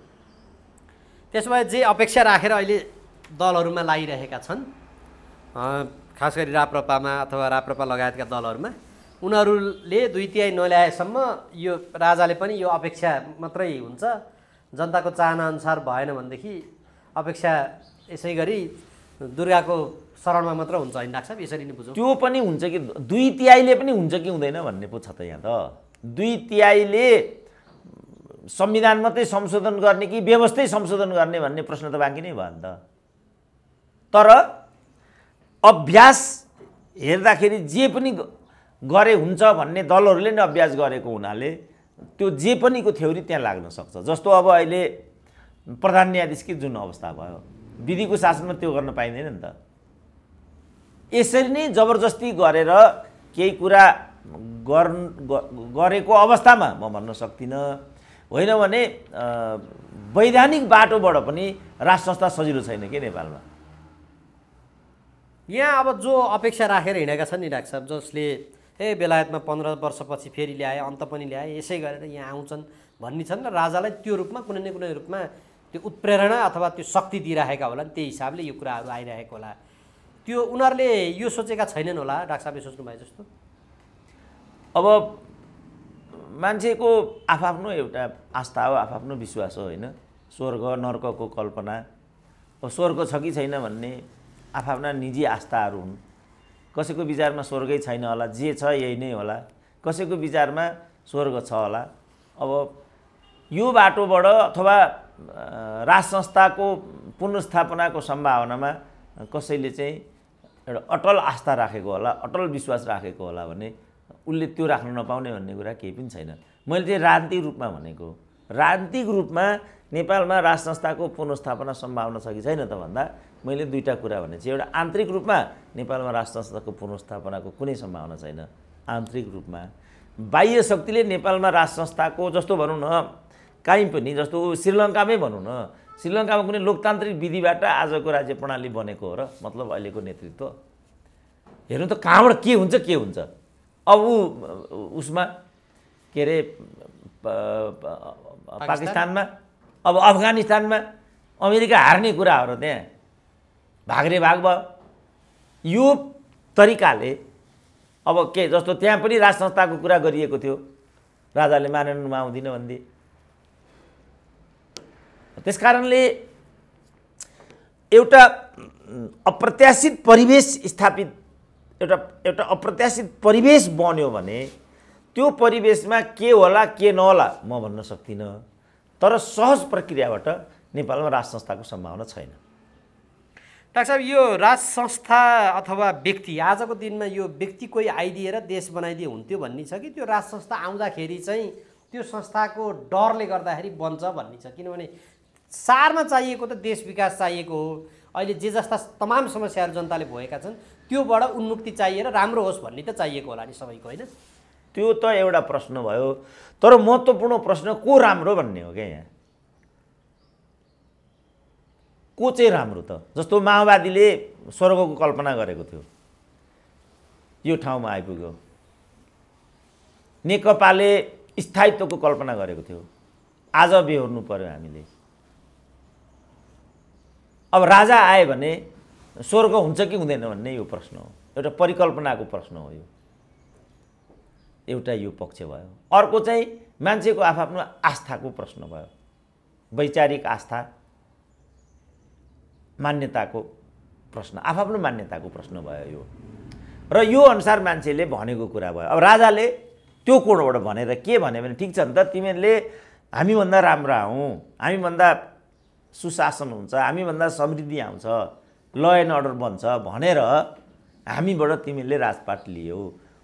भए जे अपेक्षा राखेर अहिले दलहरूमा लागिरहेका छन् खास गरी राप्रपामा अथवा राप्रपा लगायतका दलहरूमा उनीहरूले दुई तिहाई नल्याएसम्म यो राजाले पनि यो अपेक्षा मात्रै हुन्छ जनताको चाहनाअनुसार भएन भनेदेखि अपेक्षा यसै गरी दुर्गाको शरणमा मात्र हुन्छ होइन डाक्टर साहब यसरी नै बुझौँ त्यो पनि हुन्छ कि दुई तिहाईले पनि हुन्छ कि हुँदैन भन्ने पो छ त यहाँ त दुई तिहाईले संविधान मात्रै संशोधन गर्ने कि व्यवस्थै संशोधन गर्ने भन्ने प्रश्न त बाँकी नै भयो नि त तर अभ्यास हेर्दाखेरि जे पनि गरे हुन्छ भन्ने दलहरूले नै अभ्यास गरेको हुनाले त्यो जे पनिको थ्योरी त्यहाँ लाग्न सक्छ जस्तो अब अहिले प्रधान न्यायाधीशकै जुन अवस्था भयो विधिको शासनमा त्यो गर्न पाइँदैन नि त यसरी नै जबरजस्ती गरेर केही कुरा गर गरेको अवस्थामा म भन्न सक्दिनँ होइन भने वैधानिक बाटोबाट पनि राष्ट्र संस्था सजिलो छैन कि नेपालमा यहाँ अब जो अपेक्षा राखेर हिँडेका छन् नि डाक्टर साहब जसले ए बेलायतमा पन्ध्र वर्षपछि फेरि ल्याए अन्त पनि ल्याए यसै गरेर यहाँ आउँछन् भन्ने छन् र राजालाई त्यो रूपमा कुनै न कुनै रूपमा त्यो उत्प्रेरणा अथवा त्यो शक्ति दिइराखेका होला नि त्यही हिसाबले यो कुराहरू आइरहेको होला त्यो उनीहरूले यो सोचेका छैनन् होला डाक्टर साहबले सोच्नुभयो जस्तो अब मान्छेको आफआफ्नो एउटा आस्था हो आफआफ्नो विश्वास हो होइन स्वर्ग नर्कको कल्पना स्वर्ग छ कि छैन भन्ने आफआफ्ना निजी आस्थाहरू हुन् कसैको विचारमा स्वर्गै छैन होला जे छ यही नै होला कसैको विचारमा स्वर्ग छ होला अब यो बाटोबाट अथवा राज संस्थाको पुनस्थापनाको सम्भावनामा कसैले चाहिँ एउटा अटल आस्था राखेको होला अटल विश्वास राखेको होला भने उसले त्यो राख्न नपाउने भन्ने कुरा केही पनि छैन मैले चाहिँ राजनीतिक रूपमा भनेको राजनीतिक रूपमा नेपालमा राज संस्थाको पुनस्थापना सम्भावना छ कि छैन त भन्दा मैले दुईवटा कुरा भने चाहिँ एउटा आन्तरिक रूपमा नेपालमा राज संस्थाको पुनस्थापनाको कुनै सम्भावना छैन आन्तरिक रूपमा बाह्य शक्तिले नेपालमा राज संस्थाको जस्तो भनौँ न काहीँ पनि जस्तो श्रीलङ्कामै भनौँ न श्रीलङ्कामा कुनै लोकतान्त्रिक विधिबाट आजको राज्य प्रणाली बनेको हो र मतलब अहिलेको नेतृत्व हेर्नु त कहाँबाट के हुन्छ के हुन्छ अब ऊ उसमा के अरे पाकिस्तानमा अब अफगानिस्तानमा अमेरिका हार्ने कुराहरू त्यहाँ भाग्रे भाग भयो यो तरिकाले अब के जस्तो त्यहाँ पनि राज संस्थाको कुरा गरिएको थियो राजाले माननुमा आउँदिन भनिदिए त्यस कारणले एउटा अप्रत्याशित परिवेश स्थापित एउटा एउटा अप्रत्याशित परिवेश बन्यो भने त्यो परिवेशमा के होला के नहोला म भन्न सक्दिनँ तर सहज प्रक्रियाबाट नेपालमा राज संस्थाको सम्भावना छैन डाक्टर साहब यो राज संस्था अथवा व्यक्ति आजको दिनमा यो व्यक्ति कोही आइदिएर देश बनाइदिए हुन्थ्यो भन्ने छ कि त्यो राज संस्था आउँदाखेरि चाहिँ त्यो संस्थाको डरले गर्दाखेरि बन्छ भन्ने छ किनभने सारमा चाहिएको त देश विकास चाहिएको हो अहिले जे जस्ता तमाम समस्याहरू जनताले भोगेका छन् त्योबाट उन्मुक्ति चाहिएर राम्रो होस् भन्ने त चाहिएको होला नि सबैको होइन त्यो त एउटा प्रश्न भयो तर महत्त्वपूर्ण प्रश्न को राम्रो भन्ने हो क्या यहाँ को चाहिँ राम्रो त जस्तो माओवादीले स्वर्गको कल्पना गरेको थियो यो ठाउँमा आइपुग्यो नेकपाले स्थायित्वको कल्पना गरेको थियो आज बेहोर्नु पऱ्यो हामीले अब राजा आयो भने स्वर्ग हुन्छ कि हुँदैन भन्ने यो प्रश्न हो एउटा परिकल्पनाको प्रश्न हो यो एउटा यो पक्ष भयो अर्को चाहिँ मान्छेको आफआफ्नो आस्थाको प्रश्न भयो वैचारिक आस्था मान्यताको प्रश्न आफआफ्नो मान्यताको प्रश्न भयो यो र यो अनुसार मान्छेले भनेको कुरा भयो अब राजाले त्यो कोणबाट भनेर के भन्यो भने ठिक छ नि त तिमीहरूले हामीभन्दा राम्रा हौ हामीभन्दा सुशासन हुन्छ हामीभन्दा समृद्धि आउँछ ल एन्ड अर्डर बन्छ भनेर हामीबाट तिमीले राजपाट लियौ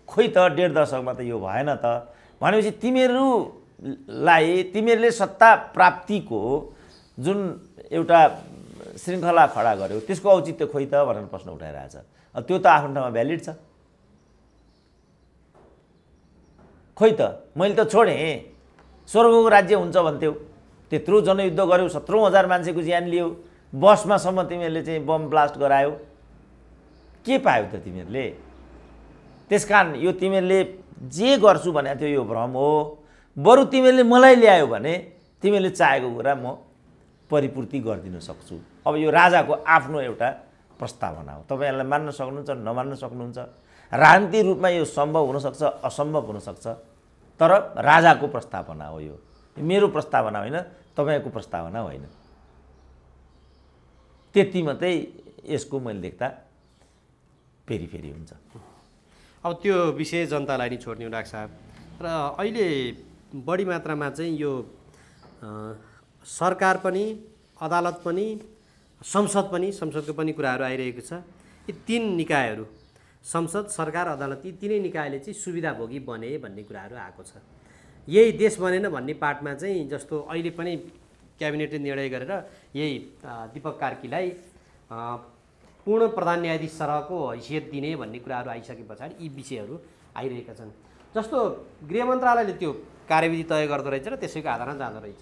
खोइ त डेढ दशकमा त यो भएन त भनेपछि तिमीहरूलाई तिमीहरूले सत्ता प्राप्तिको जुन एउटा श्रृङ्खला खडा गर्यो त्यसको औचित्य खोइ त भनेर प्रश्न उठाइरहेछ त्यो त आफ्नो ठाउँमा भ्यालिड छ खोइ त मैले त छोडेँ स्वर्गको राज्य हुन्छ भन्थ्यौ त्यत्रो जनयुद्ध गऱ्यौ सत्रौँ हजार मान्छेको ज्यान लियो बसमासम्म तिमीहरूले चाहिँ बम ब्लास्ट गरायो के पायो त तिमीहरूले त्यस कारण यो तिमीहरूले जे गर्छु भने त्यो यो भ्रम हो बरु तिमीहरूले मलाई ल्यायो भने तिमीहरूले चाहेको कुरा म परिपूर्ति गरिदिन सक्छु अब यो राजाको आफ्नो एउटा प्रस्तावना हो तपाईँहरूलाई मान्न सक्नुहुन्छ नमान्न सक्नुहुन्छ राजनीतिक रूपमा यो सम्भव हुनसक्छ असम्भव हुनसक्छ तर राजाको प्रस्तावना हो यो मेरो प्रस्तावना होइन तपाईँको प्रस्तावना होइन त्यति मात्रै यसको मैले देख्दा फेरि फेरि हुन्छ अब त्यो विषय जनतालाई नै छोड्ने राख साहब र अहिले बढी मात्रामा चाहिँ यो सरकार पनि अदालत पनि संसद पनि संसदको पनि कुराहरू आइरहेको छ यी तिन निकायहरू संसद सरकार अदालत यी तिनै निकायले चाहिँ सुविधाभोगी बने भन्ने कुराहरू आएको छ यही देश बनेन भन्ने पार्टमा चाहिँ जस्तो अहिले पनि क्याबिनेटले निर्णय गरेर यही दिपक कार्कीलाई पूर्ण प्रधान न्यायाधीश सरहको हैसियत दिने भन्ने कुराहरू आइसके पछाडि यी विषयहरू आइरहेका छन् जस्तो गृह मन्त्रालयले त्यो कार्यविधि तय गर्दो रहेछ र त्यसैको आधारमा जाँदो रहेछ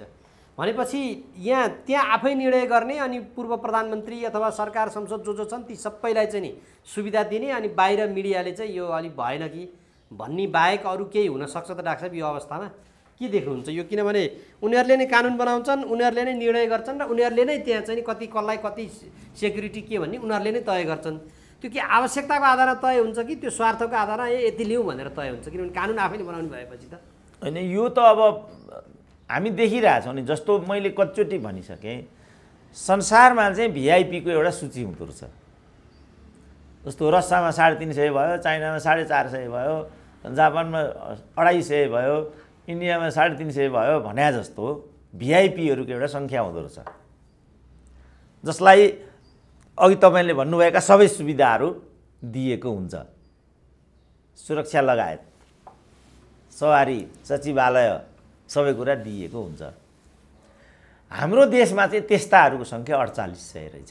भनेपछि यहाँ त्यहाँ आफै निर्णय गर्ने अनि पूर्व प्रधानमन्त्री अथवा सरकार संसद जो जो छन् ती सबैलाई चाहिँ नि सुविधा दिने अनि बाहिर मिडियाले चाहिँ यो अलिक भएन कि भन्ने बाहेक अरू केही हुनसक्छ त डाक्टर साहब यो अवस्थामा के देख्नुहुन्छ यो किनभने उनीहरूले नै कानुन बनाउँछन् उनीहरूले नै निर्णय गर्छन् र उनीहरूले नै त्यहाँ चाहिँ कति कसलाई कति सेक्युरिटी के भन्ने उनीहरूले नै तय गर्छन् त्यो के आवश्यकताको आधारमा तय हुन्छ कि त्यो स्वार्थको आधारमा ए यति लिउँ भनेर तय हुन्छ किनभने कानुन आफैले बनाउनु भएपछि त होइन यो त अब हामी देखिरहेछौँ नि जस्तो मैले कतिचोटि भनिसकेँ संसारमा चाहिँ भिआइपीको एउटा सूची हुँदो रहेछ जस्तो रसियामा साढे तिन सय भयो चाइनामा साढे चार सय भयो जापानमा अढाई सय भयो इन्डियामा साढे तिन सय भयो भने जस्तो भिआइपीहरूको एउटा सङ्ख्या हुँदो रहेछ जसलाई अघि तपाईँले भन्नुभएका सबै सुविधाहरू दिएको हुन्छ सुरक्षा लगायत सवारी सचिवालय सबै कुरा दिएको हुन्छ हाम्रो देशमा चाहिँ त्यस्ताहरूको सङ्ख्या अडचालिस सय रहेछ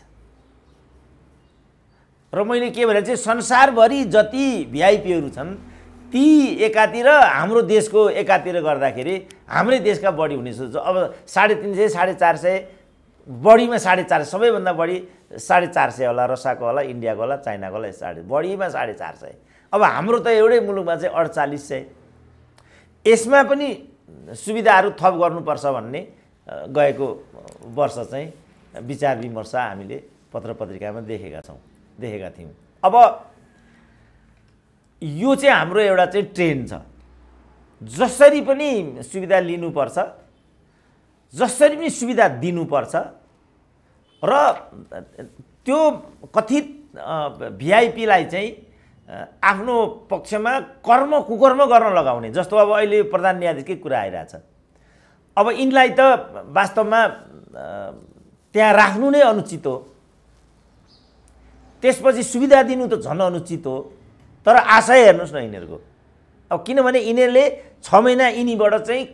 र मैले के भने चाहिँ संसारभरि जति भिआइपीहरू छन् ती एकातिर हाम्रो देशको एकातिर गर्दाखेरि हाम्रै देशका बढी हुने सोच अब साढे तिन सय साढे चार सय बढीमा साढे चार सबैभन्दा बढी साढे चार सय होला रसाको होला इन्डियाको होला चाइनाको होला साढे बढीमा साढे चार सय अब हाम्रो त एउटै मुलुकमा चाहिँ अडचालिस सय यसमा पनि सुविधाहरू थप गर्नुपर्छ भन्ने गएको वर्ष चाहिँ विचार विमर्श हामीले पत्र पत्रिकामा देखेका छौँ देखेका थियौँ अब यो चाहिँ हाम्रो एउटा चाहिँ ट्रेन छ जसरी पनि सुविधा लिनुपर्छ जसरी पनि सुविधा दिनुपर्छ र त्यो कथित भिआइपीलाई चाहिँ आफ्नो पक्षमा कर्म कुकर्म गर्न लगाउने जस्तो अब अहिले प्रधान न्यायाधीशकै कुरा आइरहेछ अब यिनलाई त वास्तवमा त्यहाँ राख्नु नै अनुचित हो त्यसपछि सुविधा दिनु त झन् अनुचित हो तर आशय हेर्नुहोस् न यिनीहरूको अब किनभने यिनीहरूले छ महिना यिनीबाट चाहिँ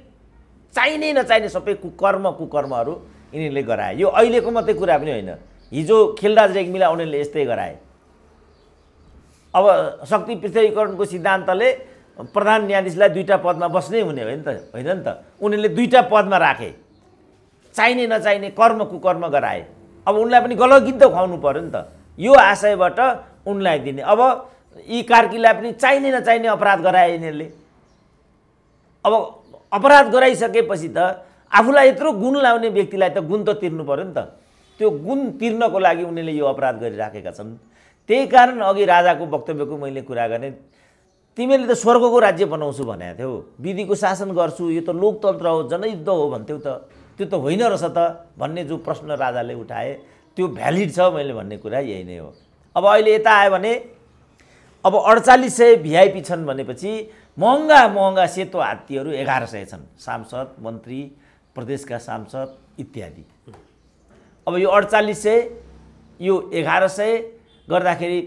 चाहिने नचाहिने सबै कुकर्म कुकर्महरू यिनीहरूले गराए यो अहिलेको मात्रै कुरा पनि होइन हिजो खेलराज रेग्मीलाई उनीहरूले यस्तै गराए अब शक्ति पृथ्वीकरणको सिद्धान्तले प्रधान न्यायाधीशलाई दुईवटा पदमा बस्नै हुने होइन त होइन नि त उनीहरूले दुईवटा पदमा राखे चाहिने नचाहिने कर्म कुकर्म गराए अब उनलाई पनि गलत त खुवाउनु पऱ्यो नि त यो आशयबाट उनलाई दिने अब यी कार्कीलाई पनि चाहिने नचाहिने अपराध गराए यिनीहरूले अब अपराध गराइसकेपछि त आफूलाई यत्रो गुण लाउने व्यक्तिलाई त गुण त तिर्नु पऱ्यो नि त त्यो गुण तिर्नको लागि उनीहरूले यो अपराध गरिराखेका छन् त्यही कारण अघि राजाको वक्तव्यको मैले कुरा गरेँ तिमीले त स्वर्गको राज्य बनाउँछु भनेको थियौ विधिको शासन गर्छु यो त लोकतन्त्र हो जनयुद्ध हो भन्थ्यौ त त्यो त होइन रहेछ त भन्ने जो प्रश्न राजाले उठाए त्यो भ्यालिड छ मैले भन्ने कुरा यही नै हो अब अहिले यता आयो भने अब अडचालिस सय भिआइपी छन् भनेपछि महँगा महँगा सेतो हात्तीहरू एघार सय छन् सांसद मन्त्री प्रदेशका सांसद इत्यादि अब यो अडचालिस सय यो एघार सय गर्दाखेरि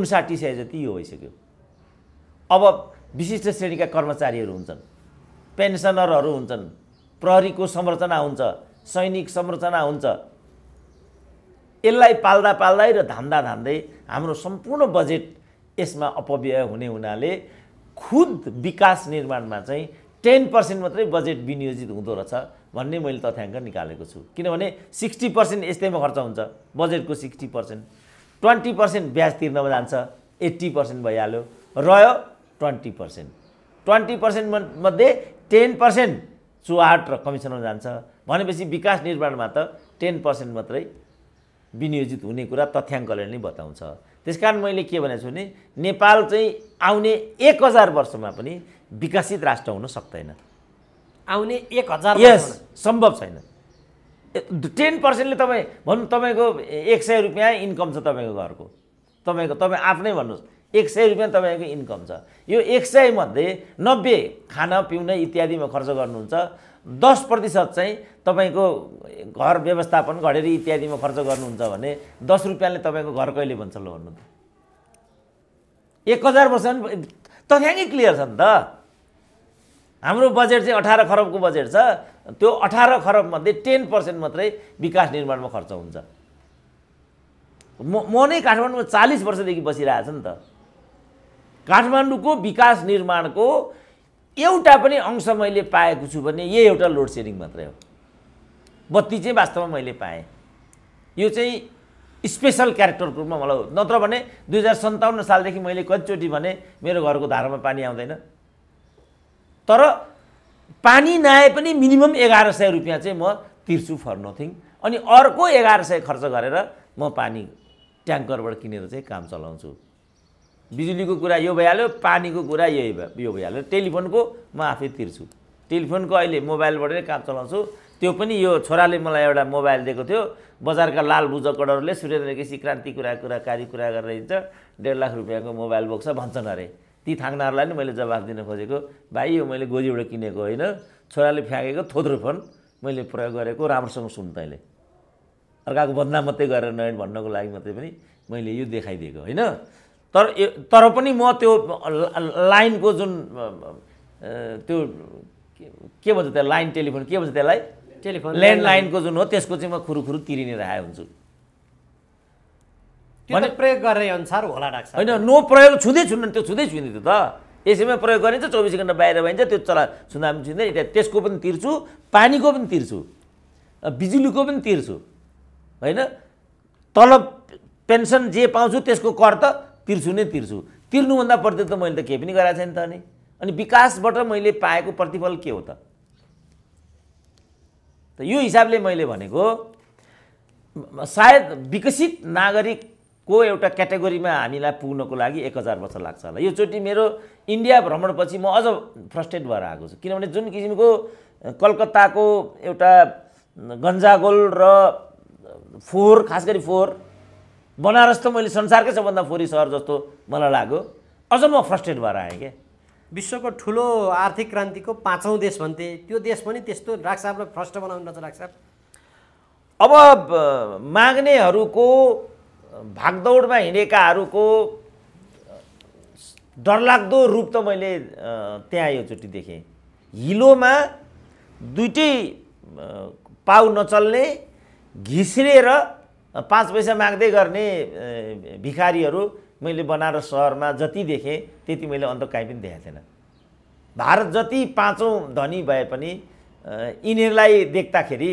उन्साठी सय जति यो भइसक्यो अब विशिष्ट श्रेणीका कर्मचारीहरू हुन्छन् पेन्सनरहरू हुन्छन् प्रहरीको संरचना हुन्छ सैनिक संरचना हुन्छ यसलाई पाल्दा पाल्दै र धान्दा धान्दै हाम्रो सम्पूर्ण बजेट यसमा अपव्यय हुने हुनाले खुद विकास निर्माणमा चाहिँ टेन पर्सेन्ट मात्रै बजेट विनियोजित हुँदो रहेछ भन्ने मैले तथ्याङ्क निकालेको छु किनभने सिक्सटी पर्सेन्ट यस्तैमा खर्च हुन्छ बजेटको सिक्सटी पर्सेन्ट ट्वेन्टी पर्सेन्ट ब्याज तिर्नमा जान्छ एट्टी पर्सेन्ट भइहाल्यो रह्यो ट्वेन्टी पर्सेन्ट ट्वेन्टी पर्सेन्ट मध्ये टेन पर्सेन्ट चुहाट र कमिसनमा जान्छ भनेपछि विकास निर्माणमा त टेन पर्सेन्ट मात्रै विनियोजित हुने कुरा तथ्याङ्कले नै बताउँछ त्यस कारण मैले के भनेको छु भने नेपाल चाहिँ आउने एक हजार वर्षमा पनि विकसित राष्ट्र हुन सक्दैन आउने एक हजार यस सम्भव छैन टेन पर्सेन्टले तपाईँ भन्नु तपाईँको एक सय रुपियाँ इन्कम छ तपाईँको घरको तपाईँको तपाईँ आफ्नै भन्नुहोस् एक सय रुपियाँ तपाईँको इन्कम छ यो एक सयमध्ये नब्बे खाना पिउन इत्यादिमा खर्च गर्नुहुन्छ दस प्रतिशत चाहिँ तपाईँको घर व्यवस्थापन घडेरी इत्यादिमा खर्च गर्नुहुन्छ भने दस रुपियाँले तपाईँको घर कहिले भन्छ ल भन्नु त एक हजार पर्सेन्ट तथ्याङ्कै क्लियर छ नि त हाम्रो बजेट चाहिँ अठार खरबको बजेट छ त्यो अठार खरबमध्ये टेन पर्सेन्ट मात्रै विकास निर्माणमा खर्च हुन्छ म म नै काठमाडौँमा चालिस वर्षदेखि बसिरहेको छ नि त काठमाडौँको विकास निर्माणको एउटा पनि अंश मैले पाएको छु भने यही एउटा लोड सेडिङ मात्रै हो बत्ती चाहिँ वास्तवमा मैले पाएँ यो चाहिँ स्पेसल क्यारेक्टरको रूपमा मलाई नत्र भने दुई हजार सन्ताउन्न सालदेखि मैले कतिचोटि भने मेरो घरको धारामा पानी आउँदैन तर पानी नआए पनि मिनिमम एघार सय रुपियाँ चाहिँ म तिर्छु फर नथिङ अनि अर्को एघार सय खर्च गरेर म पानी ट्याङ्करबाट किनेर चाहिँ काम चलाउँछु बिजुलीको कुरा यो भइहाल्यो पानीको कुरा यही भयो यो भइहाल्यो टेलिफोनको म आफै तिर्छु टेलिफोनको अहिले मोबाइलबाटै काम चलाउँछु त्यो पनि यो छोराले मलाई एउटा मोबाइल दिएको थियो बजारका लाल बुजकडहरूले सूर्यन्द्र केसी क्रान्ति कुरा कुराकारी कुरा गरेर हिँड्छ डेढ लाख रुपियाँको मोबाइल बोक्छ भन्छन् अरे ती थाङ्नाहरूलाई नि मैले जवाफ दिन खोजेको भाइ यो मैले गोजीबाट किनेको होइन छोराले फ्याँकेको थोत्रो फोन मैले प्रयोग गरेको राम्रोसँग सुन तैँले अर्काको बदनाम मात्रै गरेर नयन भन्नको लागि मात्रै पनि मैले यो देखाइदिएको होइन तर तर पनि म त्यो लाइनको जुन त्यो के भन्छ त्यो लाइन टेलिफोन के भन्छ त्यसलाई टेलिफोन ल्यान्डलाइनको जुन हो त्यसको चाहिँ म खुरुखुरु तिरिने राखेको हुन्छु हुन्छु प्रयोग गरे अनुसार होला डाक्टर होइन नो प्रयोग छुँदै छुन्न त्यो छुँदै छुइनँ त्यो त यसैमा प्रयोग गरिन्छ चौबिस घन्टा बाहिर भइन्छ त्यो चला छुँदा पनि छुँदैन त्यसको पनि तिर्छु पानीको पनि तिर्छु बिजुलीको पनि तिर्छु होइन तलब पेन्सन जे पाउँछु त्यसको कर त तिर्छु नै तिर्छु तिर्नुभन्दा प्रति त मैले त केही पनि गराएको छैन त अनि अनि विकासबाट मैले पाएको प्रतिफल के हो त त यो हिसाबले मैले भनेको सायद विकसित नागरिकको एउटा क्याटेगोरीमा हामीलाई पुग्नको लागि एक हजार वर्ष लाग्छ होला योचोटि मेरो इन्डिया भ्रमणपछि म अझ फ्रस्ट्रेट भएर आएको छु किनभने जुन किसिमको कलकत्ताको एउटा गन्जागोल र फोहोर खास गरी फोहोर बनारस त मैले संसारकै सबभन्दा फोरी सहर जस्तो मलाई लाग्यो अझ म फ्रस्ट्रेट भएर आएँ क्या विश्वको ठुलो आर्थिक क्रान्तिको पाँचौँ देश भन्थे त्यो देश पनि त्यस्तो राख्छ फ्रस्ट बनाउनु रहेछ राक्षाब अब माग्नेहरूको भागदौडमा हिँडेकाहरूको डरलाग्दो रूप त मैले त्यहाँ योचोटि देखेँ हिलोमा दुइटै पाउ नचल्ने घिस्रेर पाँच पैसा माग्दै गर्ने भिखारीहरू मैले बनारस सहरमा जति देखेँ त्यति मैले अन्त काहीँ पनि देखाएको थिएन भारत जति पाँचौँ धनी भए पनि यिनीहरूलाई देख्दाखेरि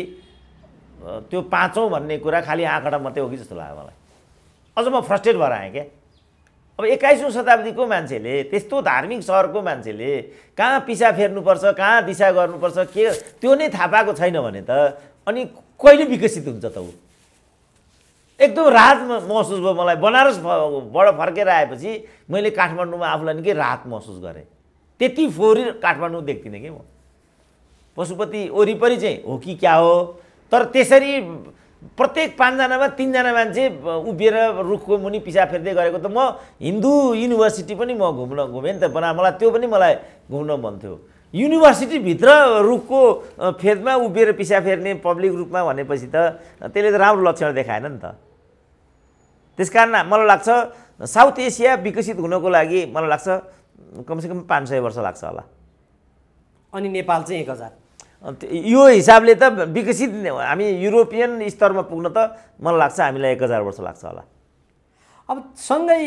त्यो पाँचौँ भन्ने कुरा खालि आँकडा मात्रै हो कि जस्तो लाग्यो मलाई अझ म फ्रस्ट्रेट भएर आएँ क्या अब एक्काइसौँ शताब्दीको मान्छेले त्यस्तो धार्मिक सहरको मान्छेले कहाँ पिसा फेर्नुपर्छ कहाँ दिशा गर्नुपर्छ के त्यो नै थाहा पाएको छैन भने त अनि कहिले विकसित हुन्छ त ऊ एकदम राहत महसुस भयो मलाई बनारसबाट फर्केर आएपछि मैले काठमाडौँमा आफूलाई निकै राहत महसुस गरेँ त्यति फोहोरी काठमाडौँ देख्दिनँ कि म पशुपति वरिपरि चाहिँ हो कि क्या हो तर त्यसरी प्रत्येक पाँचजनामा तिनजना मान्छे उभिएर रुखको मुनि पिसा फेर्दै गरेको त म हिन्दू युनिभर्सिटी पनि म घुम्न घुमेँ नि त बना मलाई त्यो पनि मलाई घुम्न मन थियो युनिभर्सिटीभित्र रुखको फेदमा उभिएर पिसा फेर्ने पब्लिक रूपमा भनेपछि त त्यसले त राम्रो लक्षण देखाएन नि त त्यस कारण मलाई लाग्छ साउथ एसिया विकसित हुनको लागि मलाई लाग्छ कमसेकम पाँच सय वर्ष लाग्छ होला अनि नेपाल चाहिँ एक हजार यो हिसाबले त विकसित हामी युरोपियन स्तरमा पुग्न त मलाई लाग्छ हामीलाई एक हजार वर्ष लाग्छ होला अब सँगै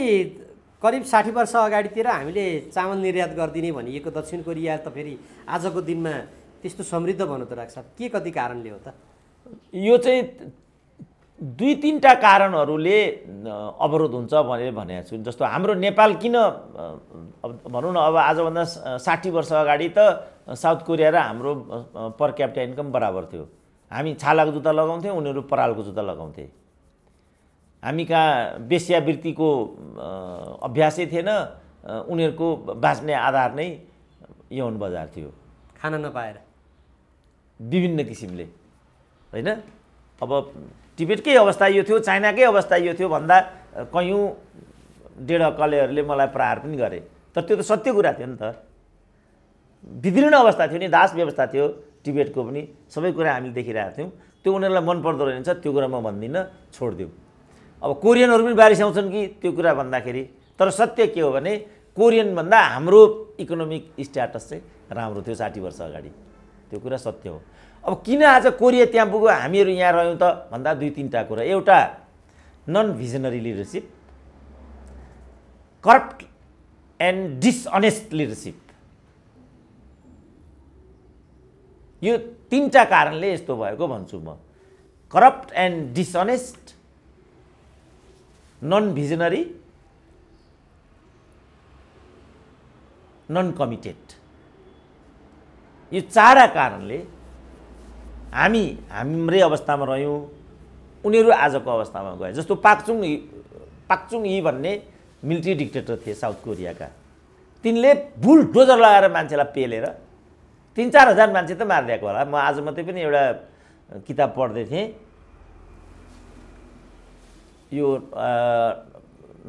करिब साठी वर्ष अगाडितिर हामीले चामल निर्यात गरिदिने भनिएको दक्षिण कोरिया त फेरि आजको दिनमा त्यस्तो समृद्ध भन्नु त राख्छ के कति कारणले हो त यो चाहिँ दुई तिनवटा कारणहरूले अवरोध हुन्छ भनेर भनेको छु जस्तो हाम्रो नेपाल किन भनौँ न अब आजभन्दा साठी वर्ष अगाडि त साउथ कोरिया र हाम्रो पर क्यापिटा इन्कम बराबर थियो हामी छालाको जुत्ता लगाउँथ्यौँ उनीहरू परालको जुत्ता लगाउँथे हामी कहाँ वेश्यावृत्तिको अभ्यासै थिएन उनीहरूको बाँच्ने आधार नै यौन बजार थियो खाना नपाएर विभिन्न किसिमले होइन अब टिबेटकै अवस्था यो थियो चाइनाकै अवस्था यो थियो भन्दा कयौँ डेढ कलेहरूले मलाई प्रहार पनि गरे तर त्यो त सत्य कुरा थियो नि त विदीर्ण अवस्था थियो नि दास व्यवस्था थियो टिबेटको पनि सबै कुरा हामीले देखिरहेको थियौँ त्यो उनीहरूलाई मन पर्दो रहेछ त्यो कुरा म भन्दिनँ छोडिदिउँ अब कोरियनहरू पनि बारिस आउँछन् कि त्यो कुरा भन्दाखेरि तर सत्य के हो भने कोरियनभन्दा हाम्रो इकोनोमिक स्ट्याटस चाहिँ राम्रो थियो साठी वर्ष अगाडि त्यो कुरा सत्य हो अब किन आज कोरिया त्यहाँ पुग्यो हामीहरू यहाँ रह्यौँ त भन्दा दुई तिनवटा कुरा एउटा non visionary leadership corrupt and dishonest leadership यो तिनवटा कारणले यस्तो भएको भन्छु म corrupt and dishonest non visionary non committed यो चारा कारणले हामी हाम्रै अवस्थामा रह्यौँ उनीहरू आजको अवस्थामा गए जस्तो पाक्चुङ पाक्चुङ यी भन्ने मिलिट्री डिक्टेटर थिए साउथ कोरियाका तिनले भुल डोजर लगाएर मान्छेलाई पेलेर तिन चार हजार मान्छे त मारिदिएको होला म आज मात्रै पनि एउटा किताब पढ्दै थिएँ यो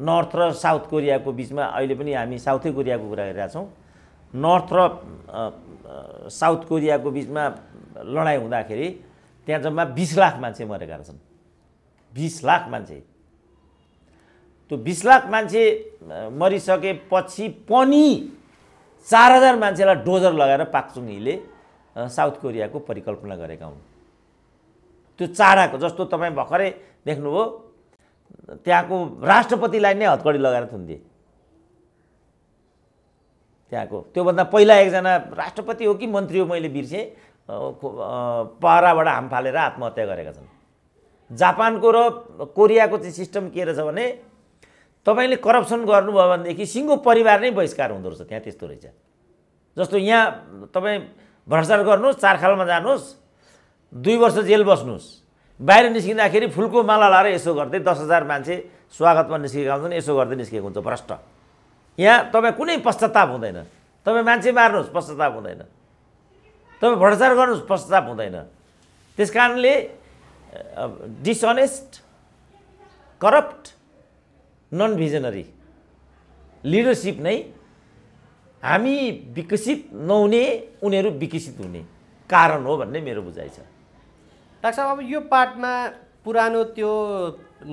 नर्थ र साउथ कोरियाको बिचमा अहिले पनि हामी साउथै कोरियाको कुरा छौँ नर्थ र साउथ कोरियाको बिचमा लडाइँ हुँदाखेरि त्यहाँ जम्मा बिस लाख मान्छे मरेका छन् बिस लाख मान्छे त्यो बिस लाख मान्छे मरिसकेपछि पनि चार हजार मान्छेलाई डोजर लगाएर पाक्चुङ साउथ कोरियाको परिकल्पना गरेका हुन् त्यो चाराको जस्तो तपाईँ भर्खरै देख्नुभयो त्यहाँको राष्ट्रपतिलाई नै हतकडी लगाएर थुन्दिए त्यहाँको त्योभन्दा पहिला एकजना राष्ट्रपति हो कि मन्त्री हो मैले बिर्सेँ पहराबाट हाम फालेर आत्महत्या गरेका छन् जापानको र कोरियाको चाहिँ सिस्टम के रहेछ भने तपाईँले करप्सन गर्नुभयो भनेदेखि सिङ्गो परिवार नै बहिष्कार हुँदो रहेछ त्यहाँ त्यस्तो रहेछ जस्तो यहाँ तपाईँ भ्रष्टाचार गर्नुहोस् चारखालमा जानुहोस् दुई वर्ष जेल बस्नुहोस् बाहिर निस्किँदाखेरि फुलको माला लाएर यसो गर्दै दस हजार मान्छे स्वागतमा निस्केका हुन्छन् यसो गर्दै निस्केको हुन्छ भ्रष्ट यहाँ तपाईँ कुनै पश्चाताप हुँदैन तपाईँ मान्छे मार्नुहोस् पश्चाताप हुँदैन तपाईँ भ्रष्टाचार गर्नुहोस् पश्चाताप हुँदैन त्यस कारणले dishonest corrupt non visionary leadership नै हामी विकसित नहुने उनीहरू विकसित हुने कारण हो भन्ने मेरो बुझाइ छ डाक्टर साहब अब यो पार्टमा पुरानो त्यो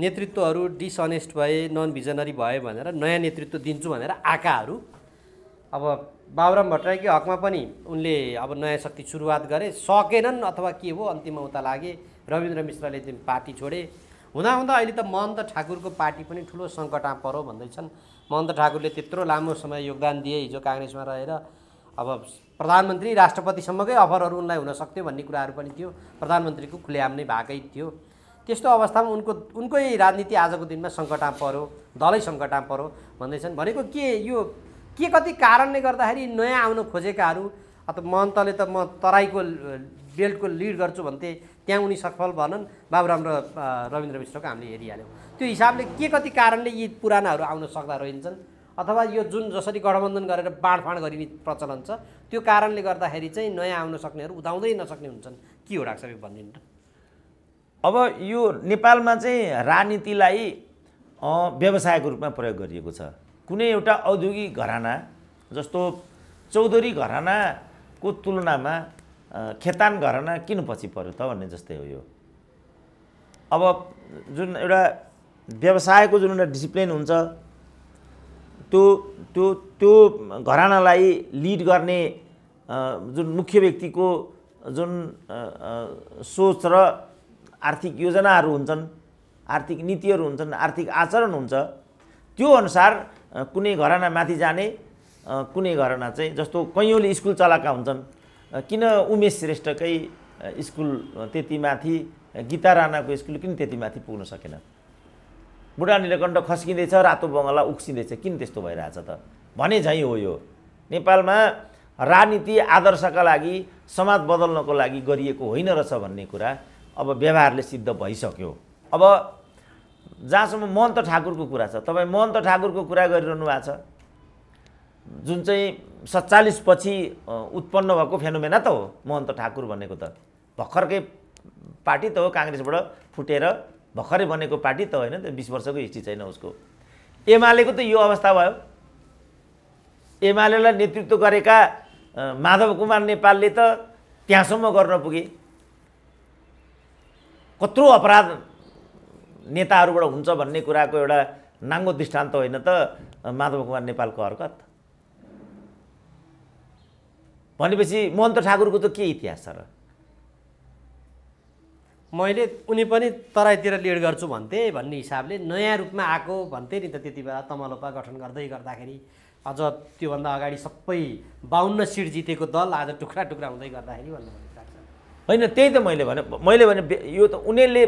नेतृत्वहरू डिसअनेस्ट भए नन भिजनरी भए भनेर नयाँ नेतृत्व दिन्छु भनेर आकाहरू अब बाबुराम भट्टराईकै हकमा पनि उनले अब नयाँ शक्ति सुरुवात गरे सकेनन् अथवा के हो अन्तिममा उता लागे रविन्द्र मिश्रले त्यो पार्टी छोडे हुँदाहुँदा अहिले त महन्त ठाकुरको पार्टी पनि ठुलो सङ्कटमा परो भन्दैछन् महन्त ठाकुरले त्यत्रो लामो समय योगदान दिए हिजो काङ्ग्रेसमा रहेर अब प्रधानमन्त्री राष्ट्रपतिसम्मकै अफरहरू उनलाई हुन सक्थ्यो भन्ने कुराहरू पनि थियो प्रधानमन्त्रीको खुलेआम नै भएकै थियो त्यस्तो अवस्थामा उनको उनकै राजनीति आजको दिनमा सङ्कटमा पऱ्यो दलै सङ्कटमा पऱ्यो भन्दैछन् भनेको के यो के कति कारणले गर्दाखेरि नयाँ आउन खोजेकाहरू अथवा महन्तले त म तराईको बेल्टको लिड गर्छु भन्थे त्यहाँ उनी सफल भनन् बाबुराम र रविन्द्र विष्टको हामीले हेरिहाल्यौँ त्यो हिसाबले के कति कारणले यी पुरानाहरू आउन सक्दा रहन्छन् अथवा यो जुन जसरी गठबन्धन गरेर बाँडफाँड गरिने प्रचलन छ त्यो कारणले गर्दाखेरि चाहिँ नयाँ आउन सक्नेहरू उदाउँदै नसक्ने हुन्छन् के हो यो भनिदिनु त अब यो नेपालमा चाहिँ राजनीतिलाई व्यवसायको रूपमा प्रयोग गरिएको छ कुनै एउटा औद्योगिक घराना जस्तो चौधरी घरानाको तुलनामा खेतान घराना किन पछि पऱ्यो त भन्ने जस्तै हो यो अब जुन एउटा व्यवसायको जुन एउटा डिसिप्लिन हुन्छ त्यो त्यो त्यो घरानालाई लिड गर्ने जुन मुख्य व्यक्तिको जुन सोच र आर्थिक योजनाहरू हुन्छन् आर्थिक नीतिहरू हुन्छन् आर्थिक आचरण हुन्छ त्यो अनुसार कुनै घराना माथि जाने कुनै घराना चाहिँ जस्तो कैयौँले स्कुल चलाएका हुन्छन् किन उमेश श्रेष्ठकै स्कुल त्यति माथि गीता राणाको स्कुल किन त्यति माथि पुग्न सकेन बुढा नीलकण्ठ खस्किँदैछ रातो बङ्गला उक्सिँदैछ किन त्यस्तो भइरहेछ त भने झैँ हो यो नेपालमा राजनीति आदर्शका लागि समाज बदल्नको लागि गरिएको होइन रहेछ भन्ने कुरा अब व्यवहारले सिद्ध भइसक्यो अब जहाँसम्म महन्त ठाकुरको कुरा छ तपाईँ महन्त ठाकुरको कुरा गरिरहनु भएको छ जुन चाहिँ सत्तालिस पछि उत्पन्न भएको फेनोमेना त हो महन्त ठाकुर भनेको त भर्खरकै पार्टी त हो काङ्ग्रेसबाट फुटेर भर्खरै बनेको पार्टी त होइन बिस वर्षको हिस्ट्री छैन उसको एमालेको त यो अवस्था भयो एमालेलाई नेतृत्व गरेका माधव कुमार नेपालले त त्यहाँसम्म गर्न पुगे कत्रो अपराध नेताहरूबाट हुन्छ भन्ने कुराको एउटा नाङ्गो दृष्टान्त होइन त माधव कुमार नेपालको हरकत भनेपछि महन्त ठाकुरको त के इतिहास छ र मैले उनी पनि तराईतिर लिड गर्छु भन्थे भन्ने हिसाबले नयाँ रूपमा आएको भन्थे नि त त्यति बेला तमलोपा गठन गर्दै गर्दाखेरि अझ त्योभन्दा अगाडि सबै बाहुन्न सिट जितेको दल आज टुक्रा टुक्रा हुँदै गर्दाखेरि भन्नु लाग्छ होइन त्यही त मैले भने मैले भने यो त उनीहरूले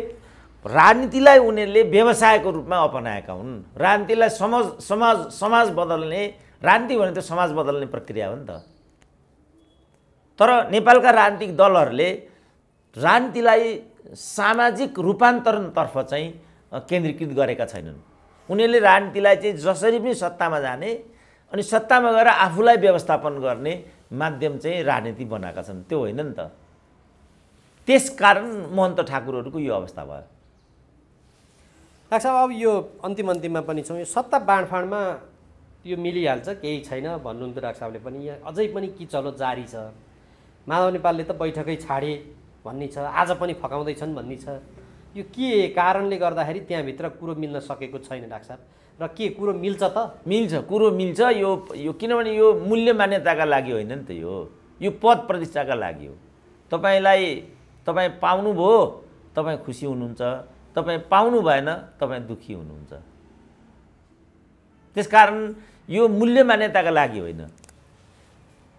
राजनीतिलाई उनीहरूले व्यवसायको रूपमा अपनाएका हुन् राजनीतिलाई समाज समाज समाज बदल्ने राजनीति भने त समाज बदल्ने प्रक्रिया हो नि त तर नेपालका राजनीतिक दलहरूले राजनीतिलाई सामाजिक रूपान्तरणतर्फ चाहिँ केन्द्रीकृत गरेका छैनन् उनीहरूले राजनीतिलाई चाहिँ जसरी पनि सत्तामा जाने अनि सत्तामा गएर आफूलाई व्यवस्थापन गर्ने माध्यम चाहिँ राजनीति बनाएका छन् त्यो होइन नि त त्यस कारण महन्त ठाकुरहरूको यो अवस्था भयो डाक्टर अब यो अन्तिम अन्तिममा पनि छौँ यो सत्ता बाँडफाँडमा यो मिलिहाल्छ केही छैन भन्नुहुन्थ्यो डाक्टर साहबले पनि यहाँ अझै पनि किचलो जारी छ माधव नेपालले त बैठकै छाडे भन्ने छ आज पनि फकाउँदैछन् भन्ने छ यो के कारणले गर्दाखेरि त्यहाँभित्र कुरो मिल्न सकेको छैन डाक्टर साहब र के कुरो मिल्छ त मिल्छ कुरो मिल्छ यो यो किनभने यो मूल्य मान्यताका लागि होइन नि त यो यो पद प्रतिष्ठाका लागि हो तपाईँलाई तपाईँ पाउनुभयो तपाईँ खुसी हुनुहुन्छ तपाईँ पाउनु भएन तपाईँ दुःखी हुनुहुन्छ त्यस कारण यो मूल्य मान्यताका लागि होइन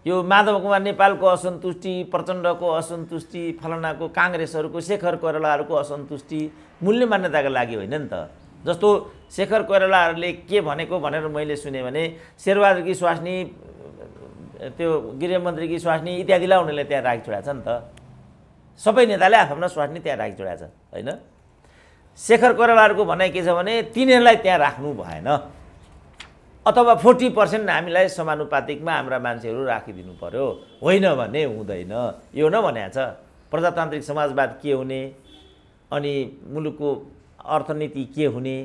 यो माधव कुमार नेपालको असन्तुष्टि प्रचण्डको असन्तुष्टि फलानाको काङ्ग्रेसहरूको शेखर कोइरालाहरूको असन्तुष्टि मूल्य मान्यताको लागि होइन नि त जस्तो शेखर कोइरालाहरूले के भनेको भनेर मैले सुने भने शेरबहादुरकी स्वास्नी त्यो गृहमन्त्रीकी स्वास्नी इत्यादिलाई उनीहरूले त्यहाँ राखी छोडाएको छ नि त सबै नेताले आफ्नो स्वास्नी त्यहाँ राखी छोडाएको छ होइन शेखर कोइरालाहरूको भनाइ के छ भने तिनीहरूलाई त्यहाँ राख्नु भएन अथवा फोर्टी पर्सेन्ट हामीलाई समानुपातिकमा हाम्रा मान्छेहरू राखिदिनु पऱ्यो होइन भने हुँदैन यो न भने छ प्रजातान्त्रिक समाजवाद के हुने अनि मुलुकको अर्थनीति के हुने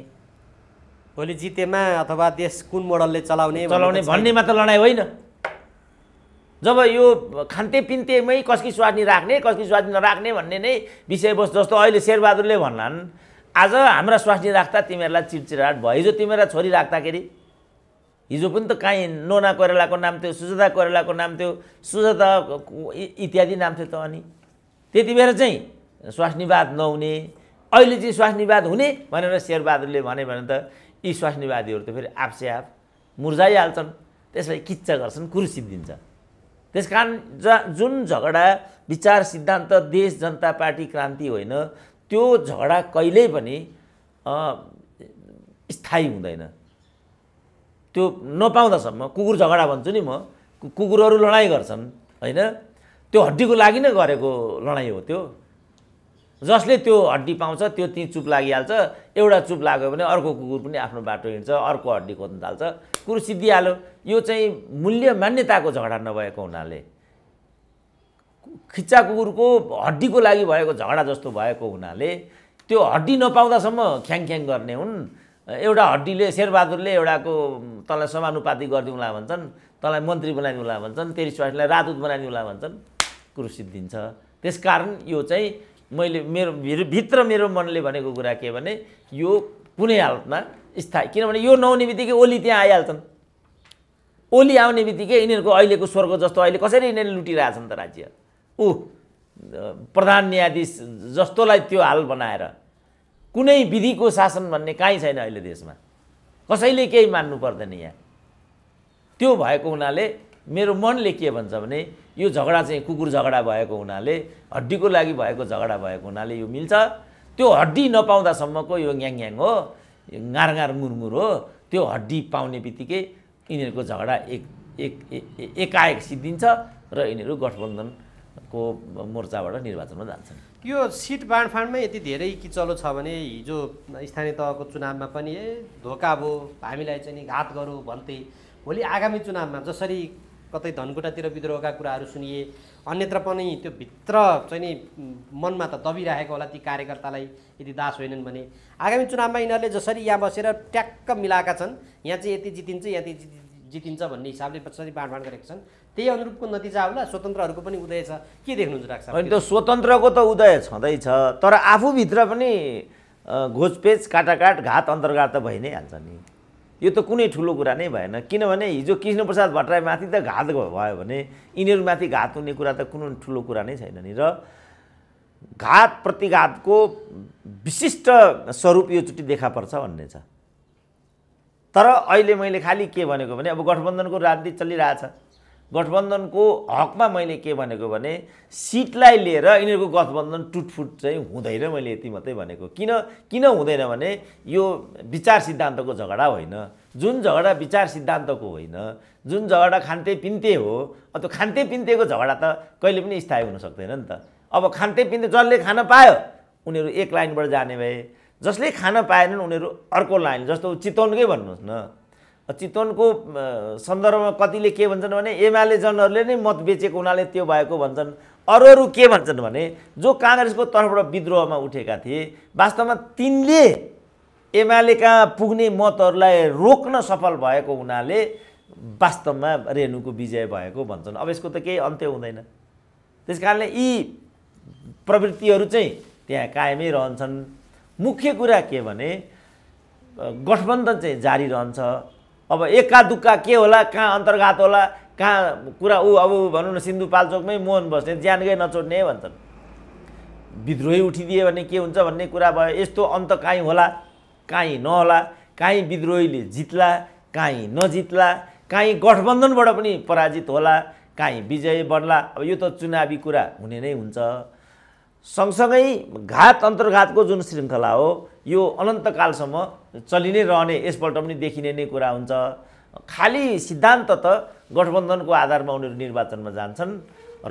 भोलि जितेमा अथवा देश कुन मोडलले चलाउने चलाउने भन्नेमा त लडाइँ होइन जब यो खान्ते पिन्तेमै कसकी स्वास्नी राख्ने कसकी स्वास्नी नराख्ने भन्ने नै विषयवस्तु जस्तो अहिले शेरबहादुरले भन्लान् आज हाम्रा स्वास्नी राख्दा तिमीहरूलाई चिडचिडाहट भयो हिजो तिमीहरूलाई छोरी राख्दाखेरि हिजो पनि त काहीँ नोना कोइरालाको नाम थियो सुजाता कोइरालाको नाम थियो सुजाता इत्यादि नाम थियो त अनि त्यति बेर चाहिँ स्वास्नीवाद नहुने अहिले चाहिँ स्वास्नीवाद हुने भनेर शेरबहादुरले भने त यी स्वास्नीवादीहरू त फेरि आफसे आफ मुर्जाइहाल्छन् त्यसलाई किच्चा गर्छन् कुरुसिद्धिन्छ त्यस कारण ज जुन झगडा विचार सिद्धान्त देश जनता पार्टी क्रान्ति होइन त्यो झगडा कहिल्यै पनि स्थायी हुँदैन त्यो नपाउँदासम्म कुकुर झगडा भन्छु नि म कुकुरहरू लडाइँ गर्छन् होइन त्यो हड्डीको लागि नै गरेको लडाइँ हो त्यो जसले त्यो हड्डी पाउँछ त्यो ती चुप लागिहाल्छ एउटा चुप लाग्यो भने अर्को कुकुर पनि आफ्नो बाटो हिँड्छ अर्को हड्डी खोज्न थाल्छ कुरो सिद्धिहाल्यो यो चाहिँ मूल्य मान्यताको झगडा नभएको हुनाले खिच्चा कुकुरको हड्डीको लागि भएको झगडा जस्तो भएको हुनाले त्यो हड्डी नपाउँदासम्म ख्याङख्याङ गर्ने हुन् एउटा हड्डीले शेरबहादुरले एउटाको तँलाई समानुपाति गरिदिउँला भन्छन् तँलाई मन्त्री बनाइदिउँला भन्छन् तेरी स्वास्नीलाई राजदूत बनाइदिउँला भन्छन् कुरो सिद्धिन्छ त्यस कारण यो चाहिँ मैले मेरो भित्र मेरो मनले भनेको कुरा के भने यो कुनै हालतमा स्थायी किनभने यो नहुने बित्तिकै ओली त्यहाँ आइहाल्छन् ओली आउने बित्तिकै यिनीहरूको अहिलेको स्वर्ग जस्तो अहिले कसरी यिनीहरूले लुटिरहेछन् त राज्य ऊ प्रधान न्यायाधीश जस्तोलाई त्यो हाल बनाएर कुनै विधिको शासन भन्ने काहीँ छैन अहिले देशमा कसैले केही मान्नु पर्दैन यहाँ त्यो भएको हुनाले मेरो मनले के भन्छ भने यो झगडा चाहिँ कुकुर झगडा भएको हुनाले हड्डीको लागि भएको झगडा भएको हुनाले यो मिल्छ त्यो हड्डी नपाउँदासम्मको यो ग्याङ हो यो ङारङार मुरमुर हो त्यो हड्डी पाउने बित्तिकै यिनीहरूको झगडा एक एक एकाएक सिद्धिन्छ र यिनीहरू गठबन्धनको मोर्चाबाट निर्वाचनमा जान्छन् यो सिट बाँडफाँडमै यति धेरै किचलो छ भने हिजो स्थानीय तहको चुनावमा पनि ए धोका भयो हामीलाई चाहिँ नि घात गरौँ भन्थे भोलि आगामी चुनावमा जसरी कतै धनकुटातिर विद्रोहका कुराहरू सुनिए अन्यत्र पनि त्यो भित्र चाहिँ नि मनमा त दबिरहेको होला ती कार्यकर्तालाई यदि दास होइनन् भने आगामी चुनावमा यिनीहरूले जसरी यहाँ बसेर ट्याक्क मिलाएका छन् यहाँ चाहिँ यति जितिन्छ यहाँ जितिन्छ भन्ने हिसाबले पछाडि बाँडफाँड गरेका छन् त्यही अनुरूपको नतिजा होला स्वतन्त्रहरूको पनि उदय छ के देख्नुहुन्छ राख्छ अनि त्यो स्वतन्त्रको त उदय छँदैछ तर आफूभित्र पनि घोचपेच काटाकाट घात अन्तर्घात त भइ नै हाल्छ नि यो त कुनै ठुलो कुरा नै भएन किनभने हिजो कृष्णप्रसाद भट्टराईमाथि त घात भयो भने यिनीहरूमाथि घात हुने कुरा त कुनै ठुलो कुरा नै छैन नि र घात प्रतिघातको विशिष्ट स्वरूप योचोटि देखा पर्छ भन्ने छ तर अहिले मैले खालि के भनेको भने अब गठबन्धनको राजनीति चलिरहेछ गठबन्धनको हकमा मैले के भनेको भने सिटलाई लिएर यिनीहरूको गठबन्धन टुटफुट चाहिँ हुँदैन मैले यति मात्रै भनेको किन किन हुँदैन भने यो विचार सिद्धान्तको झगडा होइन जुन झगडा विचार सिद्धान्तको होइन जुन झगडा खान्ते पिन्ते हो अब त्यो खान्ते पिन्तेको झगडा त कहिले पनि स्थायी हुन सक्दैन नि त अब खान्ते पिन्ते जसले खान पायो उनीहरू एक लाइनबाट जाने भए जसले खान पाएनन् उनीहरू अर्को लाइन जस्तो चितवनकै भन्नुहोस् न चितवनको सन्दर्भमा कतिले के भन्छन् भने एमाले जनहरूले नै मत बेचेको हुनाले त्यो भएको भन्छन् अरू अरू के भन्छन् भने जो काङ्ग्रेसको तर्फबाट विद्रोहमा उठेका थिए वास्तवमा तिनले एमालेका पुग्ने मतहरूलाई रोक्न सफल भएको हुनाले वास्तवमा रेणुको विजय भएको भन्छन् अब यसको त केही अन्त्य हुँदैन त्यस कारणले यी प्रवृत्तिहरू चाहिँ त्यहाँ कायमै रहन्छन् मुख्य कुरा के भने गठबन्धन चाहिँ जारी रहन्छ अब एक्का दुक्का के होला कहाँ अन्तर्घात होला कहाँ कुरा ऊ अब भनौँ न सिन्धुपाल्चोकमै मोहन बस्ने ज्यानकै नचोड्ने भन्छन् विद्रोही उठिदियो भने के हुन्छ भन्ने कुरा भयो यस्तो अन्त काहीँ होला काहीँ नहोला काहीँ विद्रोहीले जित्ला काहीँ नजित्ला काहीँ गठबन्धनबाट पनि पराजित होला काहीँ विजय बढ्ला अब यो त चुनावी कुरा हुने नै हुन्छ सँगसँगै घात अन्तर्घातको जुन श्रृङ्खला हो यो अनन्तकालसम्म चलि नै रहने यसपल्ट पनि देखिने नै कुरा हुन्छ खालि सिद्धान्त त गठबन्धनको आधारमा उनीहरू निर्वाचनमा जान्छन्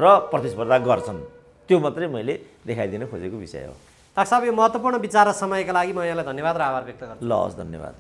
र प्रतिस्पर्धा गर्छन् त्यो मात्रै मैले देखाइदिन खोजेको विषय हो डाक्टर साहब यो महत्त्वपूर्ण विचार र समयका लागि म यहाँलाई धन्यवाद र आभार व्यक्त गर्छु ल हस् धन्यवाद